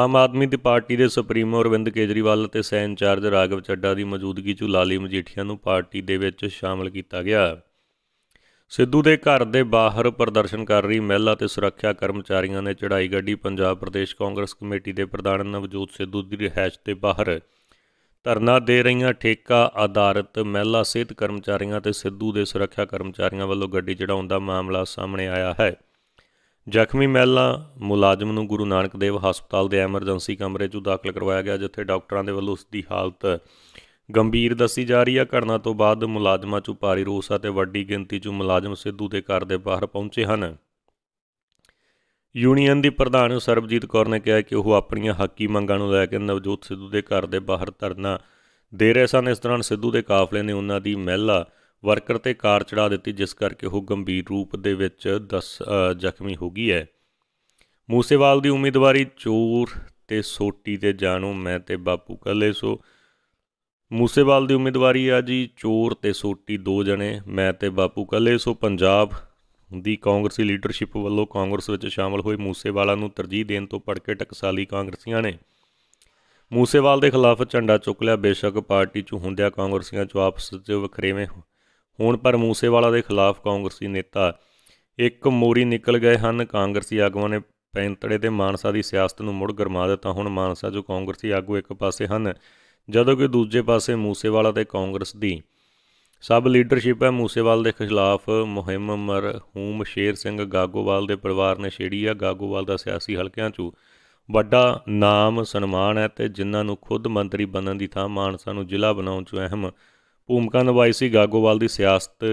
ਆਮ ਆਦਮੀ ਦੀ ਪਾਰਟੀ ਦੇ ਸੁਪਰੀਮੋ ਅਰਵਿੰਦ ਕੇਜਰੀਵਾਲ ਅਤੇ ਸੈਨ ਇੰਚਾਰਜ ਰਾਗਵ ਚੱਡਾ ਦੀ ਮੌਜੂਦਗੀ 'ਚ ਲਾਲੀ ਮਜੀਠੀਆ ਨੂੰ ਪਾਰਟੀ ਦੇ ਵਿੱਚ ਸ਼ਾਮਲ ਕੀਤਾ ਗਿਆ ਸਿੱਧੂ ਦੇ ਘਰ ਦੇ ਬਾਹਰ ਪ੍ਰਦਰਸ਼ਨ ਕਰ ਰਹੀ ਮਹਿਲਾ ਤੇ ਸੁਰੱਖਿਆ ਕਰਮਚਾਰੀਆਂ ਨੇ ਚੜਾਈ ਗੱਡੀ ਪੰਜਾਬ ਪ੍ਰਦੇਸ਼ ਕਾਂਗਰਸ ਕਮੇਟੀ ਦੇ ਪ੍ਰਧਾਨ ਨਵਜੋਤ ਸਿੱਧੂ ਦੀ ਰਿਹਾਇਸ਼ ਤੇ ਬਾਹਰ ਧਰਨਾ ਦੇ ਰਹੀਆਂ ਠੇਕਾ ਆਧਾਰਿਤ ਮਹਿਲਾ ਸਿਹਤ ਕਰਮਚਾਰੀਆਂ ਤੇ ਸਿੱਧੂ ਦੇ ਸੁਰੱਖਿਆ ਕਰਮਚਾਰੀਆਂ ਵੱਲੋਂ ਗੱਡੀ ਚੜਾਉਣ ਦਾ ਮਾਮਲਾ ਸਾਹਮਣੇ ਆਇਆ ਹੈ ਜ਼ਖਮੀ ਮਹਿਲਾ ਮੁਲਾਜ਼ਮ ਨੂੰ ਗੁਰੂ ਨਾਨਕ ਦੇਵ ਹਸਪਤਾਲ ਦੇ ਐਮਰਜੈਂਸੀ ਕਮਰੇ 'ਚ ਦਾਖਲ ਕਰਵਾਇਆ ਗਿਆ ਜਿੱਥੇ ਡਾਕਟਰਾਂ ਦੇ ਵੱਲੋਂ ਉਸ ਦੀ ਹਾਲਤ ਗੰਭੀਰ ਦੱਸੀ ਜਾ ਰਹੀ ਆ ਘਟਨਾ ਤੋਂ ਬਾਅਦ ਮੁਲਾਜ਼ਮਾਂ 'ਚ ਭਾਰੀ ਰੋਸ ਤੇ ਵੱਡੀ ਗਿਣਤੀ 'ਚ ਮੁਲਾਜ਼ਮ ਸਿੱਧੂ ਦੇ ਘਰ ਦੇ ਬਾਹਰ ਪਹੁੰਚੇ ਹਨ ਯੂਨੀਅਨ ਦੀ ਪ੍ਰਧਾਨ ਸਰਬਜੀਤ ਕੌਰ ਨੇ ਕਿਹਾ ਕਿ ਉਹ ਆਪਣੀਆਂ ਹੱਕੀ ਮੰਗਾਂ ਨੂੰ ਲੈ ਕੇ ਨਵਜੋਤ ਸਿੱਧੂ ਦੇ ਘਰ ਦੇ ਬਾਹਰ ਧਰਨਾ ਦੇ ਰਹੇ ਸਨ ਇਸ ਦੌਰਾਨ ਸਿੱਧੂ ਦੇ ਕਾਫਲੇ ਨੇ ਉਹਨਾਂ ਦੀ ਮਹਿਲਾ ਵਰਕਰ ਤੇ ਕਾਰ ਚੜਾ ਦਿੱਤੀ ਜਿਸ ਕਰਕੇ ਉਹ ਗੰਭੀਰ ਰੂਪ ਦੇ ਵਿੱਚ 10 ਜ਼ਖਮੀ ਹੋ ਗਈ ਹੈ ਮੂਸੇਵਾਲ ਦੀ ਉਮੀਦਵਾਰੀ ਚੋਰ ਤੇ ਸੋਟੀ ਤੇ ਜਾਣੋ ਮੈਂ ਤੇ ਬਾਪੂ ਕੱਲੇ ਸੋ ਮੂਸੇਵਾਲ ਦੀ ਉਮੀਦਵਾਰੀ ਆ ਜੀ ਚੋਰ ਤੇ ਸੋਟੀ ਦੋ ਜਣੇ ਮੈਂ ਤੇ ਬਾਪੂ ਕੱਲੇ ਸੋ ਪੰਜਾਬ ਦੀ ਕਾਂਗਰਸੀ ਲੀਡਰਸ਼ਿਪ ਵੱਲੋਂ ਕਾਂਗਰਸ ਵਿੱਚ ਸ਼ਾਮਲ ਹੋਏ ਮੂਸੇਵਾਲਾ ਨੂੰ ਤਰਜੀਹ ਦੇਣ ਤੋਂ ਪੜਕੇ ਟਕਸਾਲੀ ਕਾਂਗਰਸੀਆਂ ਨੇ ਮੂਸੇਵਾਲ ਦੇ ਖਿਲਾਫ ਝੰਡਾ ਚੁੱਕ ਲਿਆ ਬੇਸ਼ੱਕ ਪਾਰਟੀ 'ਚ ਹੁੰਦਿਆਂ ਕਾਂਗਰਸੀਆਂ 'ਚ ਆਪਸ ਵਿੱਚ ਵਖਰੇਵੇਂ ਹੋਣ ਪਰ ਮੂਸੇਵਾਲਾ ਦੇ ਖਿਲਾਫ ਕਾਂਗਰਸੀ ਨੇਤਾ ਇੱਕ ਮੋਰੀ ਨਿਕਲ ਗਏ ਹਨ ਕਾਂਗਰਸੀ ਆਗੂਆਂ ਨੇ ਪੈਂਤੜੇ ਤੇ ਮਾਨਸਾ ਦੀ ਸਿਆਸਤ ਨੂੰ ਮੁੜ ਗਰਮਾ ਦਿੱਤਾ ਹੁਣ ਮਾਨਸਾ ਜੋ ਕਾਂਗਰਸੀ ਆਗੂ ਇੱਕ ਪਾਸੇ ਹਨ ਜਦੋਂ ਕਿ ਦੂਜੇ ਪਾਸੇ ਮੂਸੇਵਾਲਾ ਤੇ ਕਾਂਗਰਸ ਦੀ ਸਬ ਲੀਡਰਸ਼ਿਪ ਹੈ ਮੂਸੇਵਾਲ ਦੇ ਖਿਲਾਫ ਮੁਹਿੰਮ ਹੂਮ ਸ਼ੇਰ ਸਿੰਘ ਗਾਗੋਵਾਲ ਦੇ ਪਰਿਵਾਰ ਨੇ ਛੇੜੀ ਆ ਗਾਗੋਵਾਲ ਦਾ ਸਿਆਸੀ ਹਲਕਿਆਂ 'ਚੋਂ ਵੱਡਾ ਨਾਮ ਸਨਮਾਨ ਹੈ ਤੇ ਜਿਨ੍ਹਾਂ ਨੂੰ ਖੁਦ ਮੰਤਰੀ ਬਣਨ ਦੀ ਥਾਂ ਮਾਨਸਾ ਨੂੰ ਜ਼ਿਲ੍ਹਾ ਬਣਾਉਣ 'ਚ ਅਹਿਮ ਭੂਮਿਕਾ ਨਿਭਾਈ ਸੀ ਗਾਗੋਵਾਲ ਦੀ ਸਿਆਸਤ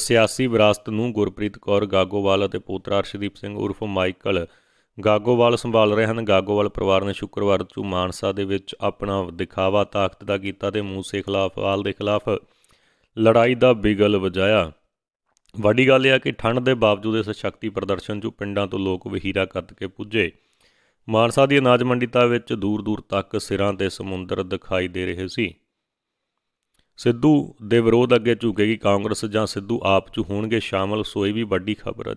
ਸਿਆਸੀ ਵਿਰਾਸਤ ਨੂੰ ਗੁਰਪ੍ਰੀਤ ਕੌਰ ਗਾਗੋਵਾਲ ਅਤੇ ਪੋਤਰਾ ਅਰਸ਼ਦੀਪ ਸਿੰਘ ਉਰਫ ਮਾਈਕਲ ਗਾਗੋਵਾਲ ਸੰਭਾਲ ਰਹੇ ਹਨ ਗਾਗੋਵਾਲ ਪਰਿਵਾਰ ਨੇ ਸ਼ੁੱਕਰਵਾਰ ਨੂੰ ਮਾਨਸਾ ਦੇ ਵਿੱਚ ਆਪਣਾ ਦਿਖਾਵਾ ਤਾਕਤ ਦਾ ਕੀਤਾ ਤੇ ਮੂਸੇ ਖਿਲਾਫ ਵਾਲ ਦੇ ਖਿਲਾਫ ਲੜਾਈ ਦਾ ਬਿਗਲ ਵਜਾਇਆ ਵੱਡੀ ਗੱਲ ਇਹ ਆ ਕਿ ਠੰਡ ਦੇ ਬਾਵਜੂਦ ਇਸ ਸ਼ਕਤੀ ਪ੍ਰਦਰਸ਼ਨ 'ਚ ਪਿੰਡਾਂ ਤੋਂ ਲੋਕ ਵਹੀਰਾ ਕੱਤ ਕੇ ਪੁੱਜੇ ਮਾਨਸਾ ਦੀ ਅਨਾਜ ਮੰਡੀ ਤਾਂ ਵਿੱਚ ਦੂਰ ਦੂਰ ਤੱਕ ਸਿਰਾਂ ਤੇ ਸਮੁੰਦਰ ਦਿਖਾਈ ਦੇ ਰਹੇ ਸੀ ਸਿੱਧੂ ਦੇ ਵਿਰੋਧ ਅੱਗੇ ਝੁਕੇਗੀ ਕਾਂਗਰਸ ਜਾਂ ਸਿੱਧੂ ਆਪ ਚ ਹੋਣਗੇ ਸ਼ਾਮਲ ਸੋਈ ਵੀ ਵੱਡੀ ਖਬਰ ਹੈ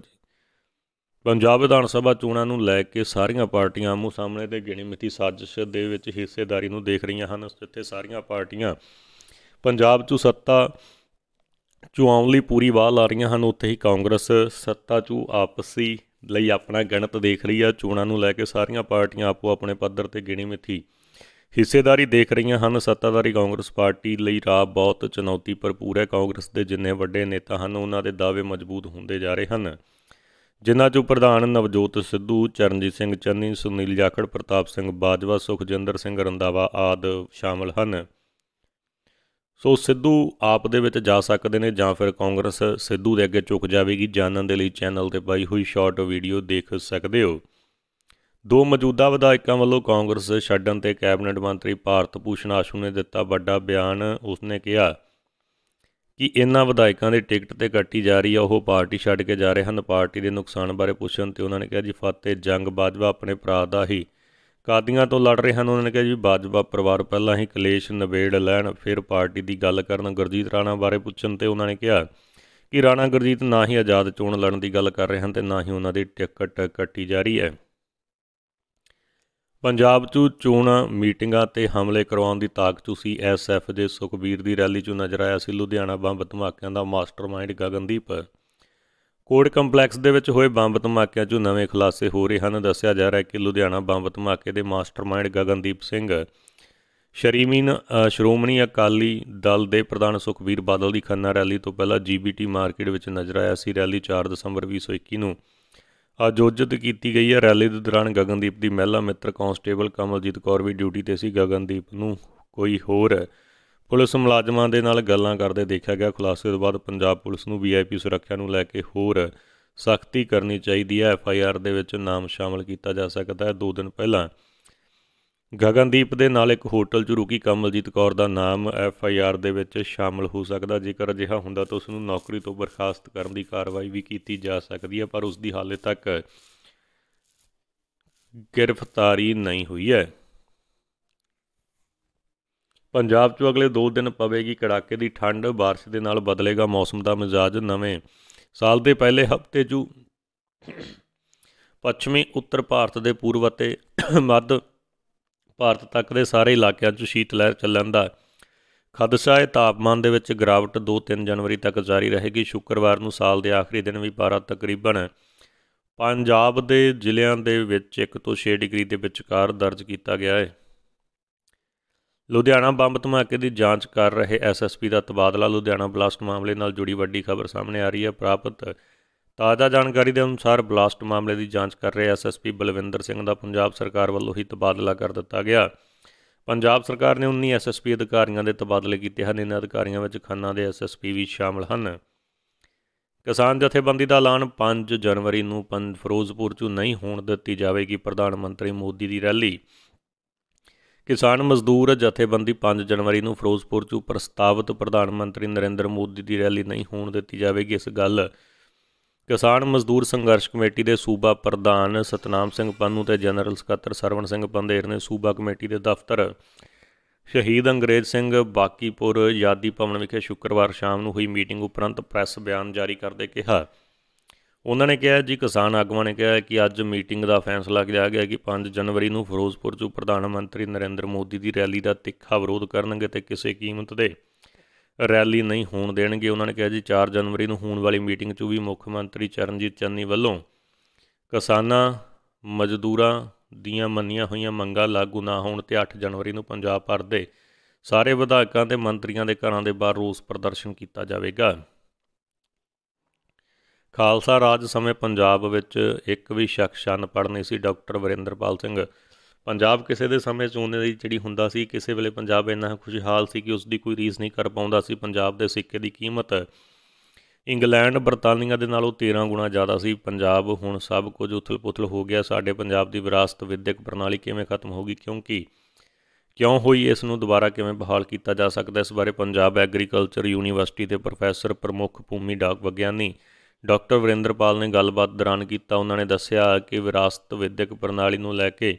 ਪੰਜਾਬ ਵਿਧਾਨ ਸਭਾ ਚੋਣਾਂ ਨੂੰ ਲੈ ਕੇ ਸਾਰੀਆਂ ਪਾਰਟੀਆਂ ਆਮੋ ਸਾਹਮਣੇ ਤੇ ਗਿਣੀ ਮਿੱਥੀ ਸਾਜ਼ਿਸ਼ ਦੇ ਵਿੱਚ ਹਿੱਸੇਦਾਰੀ ਨੂੰ ਦੇਖ ਰਹੀਆਂ ਹਨ ਜਿੱਥੇ ਸਾਰੀਆਂ ਪਾਰਟੀਆਂ ਪੰਜਾਬ 'ਚੋਂ ਸੱਤਾ ਚੁਆਉਣ ਲਈ ਪੂਰੀ ਵਾਹ ਲਾ ਰਹੀਆਂ ਹਨ ਉੱਥੇ ਹੀ ਕਾਂਗਰਸ ਸੱਤਾ 'ਚੋਂ ਆਪਸੀ ਲਈ ਆਪਣਾ ਗਣਤ ਦੇਖ ਰਹੀ ਆ ਚੋਣਾਂ ਨੂੰ ਲੈ ਕੇ ਸਾਰੀਆਂ ਪਾਰਟੀਆਂ ਆਪੋ ਆਪਣੇ ਪੱਧਰ ਤੇ ਗਿਣੀ ਮਿੱਥੀ ਹਿੱਸੇਦਾਰੀ ਦੇਖ ਰਹੀਆਂ ਹਨ ਸੱਤਾਧਾਰੀ ਕਾਂਗਰਸ ਪਾਰਟੀ ਲਈ ਰਾਹ ਬਹੁਤ ਚੁਣੌਤੀ ਭਰਪੂਰ ਹੈ ਕਾਂਗਰਸ ਦੇ ਜਿੰਨੇ ਵੱਡੇ ਨੇਤਾ ਹਨ ਉਹਨਾਂ ਦੇ ਦਾਅਵੇ ਮਜ਼ਬੂਤ ਹੁੰਦੇ ਜਾ ਰਹੇ ਹਨ ਜਿਨ੍ਹਾਂ 'ਚੋਂ ਪ੍ਰਧਾਨ ਨਵਜੋਤ ਸਿੱਧੂ ਚਰਨਜੀਤ ਸਿੰਘ ਚੰਨੀ ਸੁਨੀਲ ਜਾਖੜ ਪ੍ਰਤਾਪ ਸਿੰਘ ਬਾਜਵਾ ਸੁਖਜਿੰਦਰ ਸਿੰਘ ਰੰਦਾਵਾ ਆਦ ਸ਼ਾਮਲ ਹਨ ਸੋ ਸਿੱਧੂ ਆਪ ਦੇ ਵਿੱਚ ਜਾ ਸਕਦੇ ਨੇ ਜਾਂ ਫਿਰ ਕਾਂਗਰਸ ਸਿੱਧੂ ਦੇ ਅੱਗੇ ਝੁਕ ਜਾਵੇਗੀ ਜਾਣਨ ਦੇ ਲਈ ਚੈਨਲ ਤੇ ਪਾਈ ਹੋਈ ਸ਼ਾਰਟ ਵੀਡੀਓ ਦੇਖ ਸਕਦੇ ਹੋ ਦੋ ਮੌਜੂਦਾ ਵਿਧਾਇਕਾਂ ਵੱਲੋਂ ਕਾਂਗਰਸ ਛੱਡਣ ਤੇ ਕੈਬਨਿਟ ਮੰਤਰੀ ਭਾਰਤ ਭੂਸ਼ਣ ਆਸ਼ੂ ਨੇ ਦਿੱਤਾ ਵੱਡਾ ਬਿਆਨ ਉਸਨੇ ਕਿਹਾ ਕਿ ਇਹਨਾਂ ਵਿਧਾਇਕਾਂ ਦੇ ਟਿਕਟ ਤੇ ਕੱਟੀ ਜਾ ਰਹੀ ਆ ਉਹ ਪਾਰਟੀ ਛੱਡ ਕੇ ਜਾ ਰਹੇ ਹਨ ਪਾਰਟੀ ਦੇ ਨੁਕਸਾਨ ਬਾਰੇ ਪੁੱਛਣ ਤੇ ਉਹਨਾਂ ਨੇ ਕਿਹਾ ਜੀ ਫਾਤੇ ਜੰਗ ਬਾਜਵਾ ਆਪਣੇ ਭਰਾ ਦਾ ਹੀ ਕਾਦੀਆਂ ਤੋਂ ਲੜ ਰਹੇ ਹਨ ਉਹਨਾਂ ਨੇ ਕਿਹਾ ਜੀ ਬਾਜਵਾ ਪਰਿਵਾਰ ਪਹਿਲਾਂ ਹੀ ਕਲੇਸ਼ ਨਵੇੜ ਲੈਣ ਫਿਰ ਪਾਰਟੀ ਦੀ ਗੱਲ ਕਰਨ ਗੁਰਜੀਤ ਰਾਣਾ ਬਾਰੇ ਪੁੱਛਣ ਤੇ ਉਹਨਾਂ ਨੇ ਕਿਹਾ ਕਿ ਰਾਣਾ ਗੁਰਜੀਤ ਨਾ ਹੀ ਆਜ਼ਾਦ ਚੋਣ ਲੜਨ ਦੀ ਗੱਲ ਕਰ ਰਹੇ ਹਨ ਤੇ ਨਾ ਹੀ ਉਹਨਾਂ ਦੀ ਟਿਕਟ ਕੱਟੀ ਜਾ ਰਹੀ ਹੈ ਪੰਜਾਬ 'ਚ ਚੋਣਾਂ ਮੀਟਿੰਗਾਂ ਤੇ ਹਮਲੇ ਕਰਵਾਉਣ ਦੀ ਤਾਕ ਤੁਸੀਂ ਐਸਐਫ ਦੇ ਸੁਖਬੀਰ ਦੀ ਰੈਲੀ 'ਚ ਨਜ਼ਰ ਆਇਆ ਸੀ ਲੁਧਿਆਣਾ ਬੰਬ ਧਮਾਕਿਆਂ ਦਾ ਮਾਸਟਰਮਾਈਂਡ ਗਗਨਦੀਪ ਕੋਡ ਕੰਪਲੈਕਸ ਦੇ ਵਿੱਚ ਹੋਏ ਬੰਬ ਧਮਾਕਿਆਂ 'ਚ ਨਵੇਂ ਖੁਲਾਸੇ ਹੋ ਰਹੇ ਹਨ ਦੱਸਿਆ ਜਾ ਰਿਹਾ ਹੈ ਕਿ ਲੁਧਿਆਣਾ ਬੰਬ ਧਮਾਕੇ ਦੇ ਮਾਸਟਰਮਾਈਂਡ ਗਗਨਦੀਪ ਸਿੰਘ ਸ਼ਰੀਮੀਨ ਸ਼੍ਰੋਮਣੀ ਅਕਾਲੀ ਦਲ ਦੇ ਪ੍ਰਧਾਨ ਸੁਖਬੀਰ ਬਾਦਲ ਦੀ ਖੰਨਾ ਰੈਲੀ ਤੋਂ ਪਹਿਲਾਂ ਜੀਬੀਟੀ ਮਾਰਕੀਟ ਵਿੱਚ ਨਜ਼ਰ ਆਇਆ ਸੀ ਰੈਲੀ 4 ਦਸੰਬਰ 2021 ਨੂੰ ਆਯੋਜਿਤ ਕੀਤੀ ਗਈ ਹੈ ਰੈਲੀ ਦੇ ਦੌਰਾਨ ਗਗਨਦੀਪ ਦੀ ਮਹਿਲਾ ਮਿੱਤਰ ਕਾਂਸਟੇਬਲ ਕਮਲਜੀਤ ਕੌਰ ਵੀ ਡਿਊਟੀ ਤੇ ਸੀ ਗਗਨਦੀਪ ਨੂੰ ਕੋਈ ਹੋਰ ਪੁਲਿਸ ਮੁਲਾਜ਼ਮਾਂ ਦੇ ਨਾਲ ਗੱਲਾਂ ਕਰਦੇ ਦੇਖਿਆ ਗਿਆ ਖੁਲਾਸੇ ਤੋਂ ਬਾਅਦ ਪੰਜਾਬ ਪੁਲਿਸ ਨੂੰ ਵੀਆਈਪੀ ਸੁਰੱਖਿਆ ਨੂੰ ਲੈ ਕੇ ਹੋਰ ਸਖਤੀ ਕਰਨੀ ਚਾਹੀਦੀ ਹੈ ਐਫਆਈਆਰ ਦੇ ਵਿੱਚ ਨਾਮ ਸ਼ਾਮਲ ਕੀਤਾ ਜਾ ਸਕਦਾ ਹੈ 2 ਦਿਨ ਪਹਿਲਾਂ ਗਗਨਦੀਪ ਦੇ ਨਾਲ ਇੱਕ ਹੋਟਲ 'ਚ ਰੁਕੀ ਕਮਲਜੀਤ ਕੌਰ ਦਾ ਨਾਮ ਐਫ ਆਈ ਆਰ ਦੇ ਵਿੱਚ ਸ਼ਾਮਲ ਹੋ ਸਕਦਾ ਜੇਕਰ ਅਜਿਹਾ ਹੁੰਦਾ ਤਾਂ ਉਸ ਨੂੰ ਨੌਕਰੀ ਤੋਂ ਬਰਖਾਸਤ ਕਰਨ ਦੀ ਕਾਰਵਾਈ ਵੀ ਕੀਤੀ ਜਾ ਸਕਦੀ ਹੈ ਪਰ ਉਸ ਦੀ ਹਾਲੇ ਤੱਕ ਗ੍ਰਿਫਤਾਰੀ ਨਹੀਂ ਹੋਈ ਹੈ ਪੰਜਾਬ 'ਚ ਅਗਲੇ 2 ਦਿਨ ਪਵੇਗੀ ਕੜਾਕੇ ਦੀ ਠੰਡ بارش ਦੇ ਨਾਲ ਬਦਲੇਗਾ ਮੌਸਮ ਦਾ ਮਿਜ਼ਾਜ ਨਵੇਂ ਸਾਲ ਦੇ ਪਹਿਲੇ ਹਫ਼ਤੇ 'ਚ ਪੱਛਮੀ ਉੱਤਰ ਭਾਰਤ ਦੇ ਪੂਰਬ ਅਤੇ ਮੱਧ ਭਾਰਤ ਤੱਕ ਦੇ ਸਾਰੇ ਇਲਾਕਿਆਂ 'ਚ ਸ਼ੀਤ ਲਹਿਰ ਚੱਲਣ ਦਾ ਖਦਸ਼ਾ ਹੈ ਤਾਪਮਾਨ ਦੇ ਵਿੱਚ ਗਰਾਵਟ 2-3 ਜਨਵਰੀ ਤੱਕ ਜਾਰੀ ਰਹੇਗੀ ਸ਼ੁੱਕਰਵਾਰ ਨੂੰ ਸਾਲ ਦੇ ਆਖਰੀ ਦਿਨ ਵੀ ਪਾਰਾ ਤਕਰੀਬਨ ਪੰਜਾਬ ਦੇ ਜ਼ਿਲ੍ਹਿਆਂ ਦੇ ਵਿੱਚ 1 ਤੋਂ 6 ਡਿਗਰੀ ਦੇ ਵਿਚਕਾਰ ਦਰਜ ਕੀਤਾ ਗਿਆ ਹੈ ਲੁਧਿਆਣਾ ਬੰਬ ਧਮਾਕੇ ਦੀ ਜਾਂਚ ਕਰ ਰਹੇ ਐਸਐਸਪੀ ਦਾ ਤਬਾਦਲਾ ਲੁਧਿਆਣਾ ਬਲਾਸਟ ਮਾਮਲੇ ਨਾਲ ਜੁੜੀ ਵੱਡੀ ਖਬਰ ਸਾਹਮਣੇ ਆ ਰਹੀ ਹੈ ਪ੍ਰਾਪਤ ਤਾਜ਼ਾ ਜਾਣਕਾਰੀ ਦੇ ਅਨੁਸਾਰ ਬਲਾਸਟ ਮਾਮਲੇ ਦੀ ਜਾਂਚ ਕਰ ਰਹੇ ਐਸਐਸਪੀ ਬਲਵਿੰਦਰ ਸਿੰਘ ਦਾ ਪੰਜਾਬ ਸਰਕਾਰ ਵੱਲੋਂ ਹੀ ਤਬਾਦਲਾ ਕਰ ਦਿੱਤਾ ਗਿਆ ਪੰਜਾਬ ਸਰਕਾਰ ਨੇ 19 ਐਸਐਸਪੀ ਅਧਿਕਾਰੀਆਂ ਦੇ ਤਬਾਦਲੇ ਕੀਤੇ ਹਨ ਇਹਨਾਂ ਅਧਿਕਾਰੀਆਂ ਵਿੱਚ ਖੰਨਾ ਦੇ ਐਸਐਸਪੀ ਵੀ ਸ਼ਾਮਲ ਹਨ ਕਿਸਾਨ ਜਥੇਬੰਦੀ ਦਾ ਐਲਾਨ 5 ਜਨਵਰੀ ਨੂੰ ਫਿਰੋਜ਼ਪੁਰ 'ਚ ਨਹੀਂ ਹੋਣ ਦਿੱਤੀ ਜਾਵੇਗੀ ਪ੍ਰਧਾਨ ਮੰਤਰੀ ਮੋਦੀ ਦੀ ਰੈਲੀ ਕਿਸਾਨ ਮਜ਼ਦੂਰ ਜਥੇਬੰਦੀ 5 ਜਨਵਰੀ ਨੂੰ ਫਿਰੋਜ਼ਪੁਰ 'ਚ ਪ੍ਰਸਤਾਵਿਤ ਪ੍ਰਧਾਨ ਮੰਤਰੀ ਨਰਿੰਦਰ ਮੋਦੀ ਦੀ ਰੈਲੀ ਨਹੀਂ ਹੋਣ ਦਿੱਤੀ ਜਾਵੇਗੀ ਇਸ ਗੱਲ ਕਿਸਾਨ ਮਜ਼ਦੂਰ ਸੰਘਰਸ਼ ਕਮੇਟੀ ਦੇ ਸੂਬਾ ਪ੍ਰਧਾਨ ਸਤਨਾਮ ਸਿੰਘ ਪੰਨੂ ਤੇ ਜਨਰਲ ਸਕੱਤਰ ਸਰਵਣ ਸਿੰਘ ਪੰਦੇਰ ਨੇ ਸੂਬਾ ਕਮੇਟੀ ਦੇ ਦਫ਼ਤਰ ਸ਼ਹੀਦ ਅੰਗਰੇਜ਼ ਸਿੰਘ ਬਾਕੀਪੁਰ ਯਾਦੀ ਭਵਨ ਵਿਖੇ ਸ਼ੁੱਕਰਵਾਰ ਸ਼ਾਮ ਨੂੰ ਹੋਈ ਮੀਟਿੰਗ ਉਪਰੰਤ ਪ੍ਰੈਸ ਬਿਆਨ ਜਾਰੀ ਕਰਦੇ ਕਿਹਾ ਉਹਨਾਂ ਨੇ ਕਿਹਾ ਜੀ ਕਿਸਾਨ ਆਗੂਆਂ ਨੇ ਕਿਹਾ ਕਿ ਅੱਜ ਮੀਟਿੰਗ ਦਾ ਫੈਸਲਾ ਲਿਆ ਗਿਆ ਕਿ 5 ਜਨਵਰੀ ਨੂੰ ਫਿਰੋਜ਼ਪੁਰ 'ਚ ਪ੍ਰਧਾਨ ਮੰਤਰੀ ਨਰਿੰਦਰ ਮੋਦੀ ਦੀ ਰੈਲੀ ਦਾ ਤਿੱਖਾ ਵਿਰੋਧ ਕਰਨਗੇ ਤੇ ਕਿਸੇ ਕੀਮਤ ਦੇ ਰੈਲੀ ਨਹੀਂ ਹੋਣ ਦੇਣਗੇ ਉਹਨਾਂ ਨੇ ਕਿਹਾ ਜੀ 4 ਜਨਵਰੀ ਨੂੰ ਹੋਣ ਵਾਲੀ ਮੀਟਿੰਗ 'ਚ ਵੀ ਮੁੱਖ ਮੰਤਰੀ ਚਰਨਜੀਤ ਚੰਨੀ ਵੱਲੋਂ ਕਿਸਾਨਾਂ ਮਜ਼ਦੂਰਾਂ ਦੀਆਂ ਮੰਨੀਆਂ ਹੋਈਆਂ ਮੰਗਾਂ ਲਾਗੂ ਨਾ ਹੋਣ ਤੇ 8 ਜਨਵਰੀ ਨੂੰ ਪੰਜਾਬ ਭਰ ਦੇ ਸਾਰੇ ਵਿਧਾਇਕਾਂ ਤੇ ਮੰਤਰੀਆਂ ਦੇ ਘਰਾਂ ਦੇ ਬਾਹਰ ਰੋਸ ਪ੍ਰਦਰਸ਼ਨ ਕੀਤਾ ਜਾਵੇਗਾ ਖਾਲਸਾ ਰਾਜ ਸਮੇਂ ਪੰਜਾਬ ਵਿੱਚ ਇੱਕ ਵੀ ਸ਼ਖਸ ਅਨਪੜ੍ਹ ਨਹੀਂ ਸੀ ਡਾਕਟਰ ਵਰਿੰਦਰਪਾਲ ਸਿੰਘ ਪੰਜਾਬ ਕਿਸੇ ਦੇ ਸਮੇਂ ਚੋਣੇ ਦੀ ਜਿਹੜੀ ਹੁੰਦਾ ਸੀ ਕਿਸੇ ਵੇਲੇ ਪੰਜਾਬ ਇੰਨਾ ਖੁਸ਼ਹਾਲ ਸੀ ਕਿ ਉਸ ਦੀ ਕੋਈ ਰੀਜ਼ ਨਹੀਂ ਕਰ ਪਾਉਂਦਾ ਸੀ ਪੰਜਾਬ ਦੇ ਸਿੱਕੇ ਦੀ ਕੀਮਤ ਇੰਗਲੈਂਡ ਬਰਤਾਨੀਆ ਦੇ ਨਾਲੋਂ 13 ਗੁਣਾ ਜ਼ਿਆਦਾ ਸੀ ਪੰਜਾਬ ਹੁਣ ਸਭ ਕੁਝ ਉਥਲ-ਪੁਥਲ ਹੋ ਗਿਆ ਸਾਡੇ ਪੰਜਾਬ ਦੀ ਵਿਰਾਸਤ ਵਿਦਿਅਕ ਪ੍ਰਣਾਲੀ ਕਿਵੇਂ ਖਤਮ ਹੋ ਗਈ ਕਿਉਂਕਿ ਕਿਉਂ ਹੋਈ ਇਸ ਨੂੰ ਦੁਬਾਰਾ ਕਿਵੇਂ ਬਹਾਲ ਕੀਤਾ ਜਾ ਸਕਦਾ ਇਸ ਬਾਰੇ ਪੰਜਾਬ ਐਗਰੀਕਲਚਰ ਯੂਨੀਵਰਸਿਟੀ ਦੇ ਪ੍ਰੋਫੈਸਰ ਪ੍ਰਮੁੱਖ ਭੂਮੀ ਡਾਕ ਵਿਗਿਆਨੀ ਡਾਕਟਰ ਵਰਿੰਦਰਪਾਲ ਨੇ ਗੱਲਬਾਤ ਦੌਰਾਨ ਕੀਤਾ ਉਹਨਾਂ ਨੇ ਦੱਸਿਆ ਕਿ ਵਿਰਾਸਤ ਵਿਦਿਅਕ ਪ੍ਰਣਾਲੀ ਨੂੰ ਲੈ ਕੇ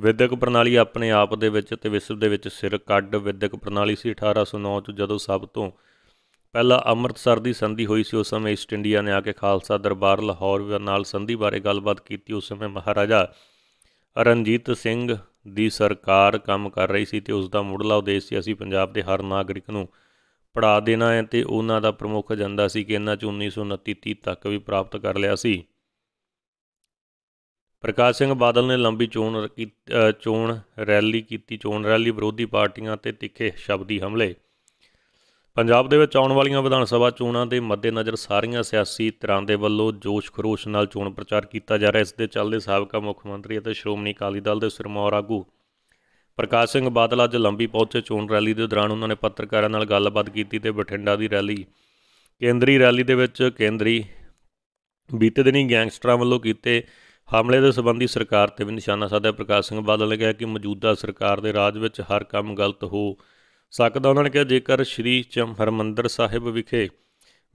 ਵਿਦਿਅਕ ਪ੍ਰਣਾਲੀ ਆਪਣੇ ਆਪ ਦੇ ਵਿੱਚ ਤੇ ਵਿਸ਼ਵ ਦੇ ਵਿੱਚ ਸਿਰ ਕੱਢ ਵਿਦਿਅਕ ਪ੍ਰਣਾਲੀ ਸੀ 1809 ਚ ਜਦੋਂ ਸਭ ਤੋਂ ਪਹਿਲਾਂ ਅੰਮ੍ਰਿਤਸਰ ਦੀ ਸੰਧੀ ਹੋਈ ਸੀ ਉਸ ਸਮੇਂ ਈਸਟ ਇੰਡੀਆ ਨੇ ਆ ਕੇ ਖਾਲਸਾ ਦਰਬਾਰ ਲਾਹੌਰ ਨਾਲ ਸੰਧੀ ਬਾਰੇ ਗੱਲਬਾਤ ਕੀਤੀ ਉਸ ਸਮੇਂ ਮਹਾਰਾਜਾ ਰਣਜੀਤ ਸਿੰਘ ਦੀ ਸਰਕਾਰ ਕੰਮ ਕਰ ਰਹੀ ਸੀ ਤੇ ਉਸ ਦਾ ਮੁੱਢਲਾ ਉਦੇਸ਼ ਸੀ ਅਸੀਂ ਪੰਜਾਬ ਦੇ ਹਰ ਨਾਗਰਿਕ ਨੂੰ ਪੜਾ ਦੇਣਾ ਹੈ ਤੇ ਉਹਨਾਂ ਦਾ ਪ੍ਰਮੁੱਖ ਜੰਦਾ ਸੀ ਕਿ ਇਹਨਾਂ ਚ 1929 30 ਤੱਕ ਵੀ ਪ੍ਰਾਪਤ ਕਰ ਲਿਆ ਸੀ ਪ੍ਰਕਾਸ਼ ਸਿੰਘ ਬਾਦਲ ਨੇ ਲੰਬੀ ਚੋਣ ਚੋਣ ਰੈਲੀ ਕੀਤੀ ਚੋਣ ਰੈਲੀ ਵਿਰੋਧੀ ਪਾਰਟੀਆਂ ਤੇ ਤਿੱਖੇ ਸ਼ਬਦੀ ਹਮਲੇ ਪੰਜਾਬ ਦੇ ਵਿੱਚ ਆਉਣ ਵਾਲੀਆਂ ਵਿਧਾਨ ਸਭਾ ਚੋਣਾਂ ਦੇ ਮੱਦੇਨਜ਼ਰ ਸਾਰੀਆਂ ਸਿਆਸੀ ਧਿਰਾਂ ਦੇ ਵੱਲੋਂ ਜੋਸ਼-ਖਰੋਸ਼ ਨਾਲ ਚੋਣ ਪ੍ਰਚਾਰ ਕੀਤਾ ਜਾ ਰਿਹਾ ਇਸ ਦੇ ਚੱਲਦੇ ਸਾਬਕਾ ਮੁੱਖ ਮੰਤਰੀ ਅਤੇ ਸ਼੍ਰੋਮਣੀ ਅਕਾਲੀ ਦਲ ਦੇ ਸਿਰਮੌਰ ਆਗੂ ਪ੍ਰਕਾਸ਼ ਸਿੰਘ ਬਾਦਲ ਅੱਜ ਲੰਬੀ ਪਹੁੰਚੇ ਚੋਣ ਰੈਲੀ ਦੇ ਦੌਰਾਨ ਉਹਨਾਂ ਨੇ ਪੱਤਰਕਾਰਾਂ ਨਾਲ ਗੱਲਬਾਤ ਕੀਤੀ ਤੇ ਬਠਿੰਡਾ ਦੀ ਰੈਲੀ ਕੇਂਦਰੀ ਰੈਲੀ ਦੇ ਵਿੱਚ ਕੇਂਦਰੀ ਬੀਤੇ ਦਿਨੀ ਗੈਂਗਸਟਰਾਂ ਵੱਲੋਂ ਕੀਤੇ ਹਮਲੇ ਦੇ ਸਬੰਧੀ ਸਰਕਾਰ ਤੇ ਵੀ ਨਿਸ਼ਾਨਾ ਸਾਧਿਆ ਪ੍ਰਕਾਸ਼ ਸਿੰਘ ਬਾਦਲ ਨੇ ਕਿਹਾ ਕਿ ਮੌਜੂਦਾ ਸਰਕਾਰ ਦੇ ਰਾਜ ਵਿੱਚ ਹਰ ਕੰਮ ਗਲਤ ਹੋ ਸਕਦਾ ਉਹਨਾਂ ਨੇ ਕਿਹਾ ਜੇਕਰ ਸ਼੍ਰੀ ਚੰਮ ਹਰਮੰਦਰ ਸਾਹਿਬ ਵਿਖੇ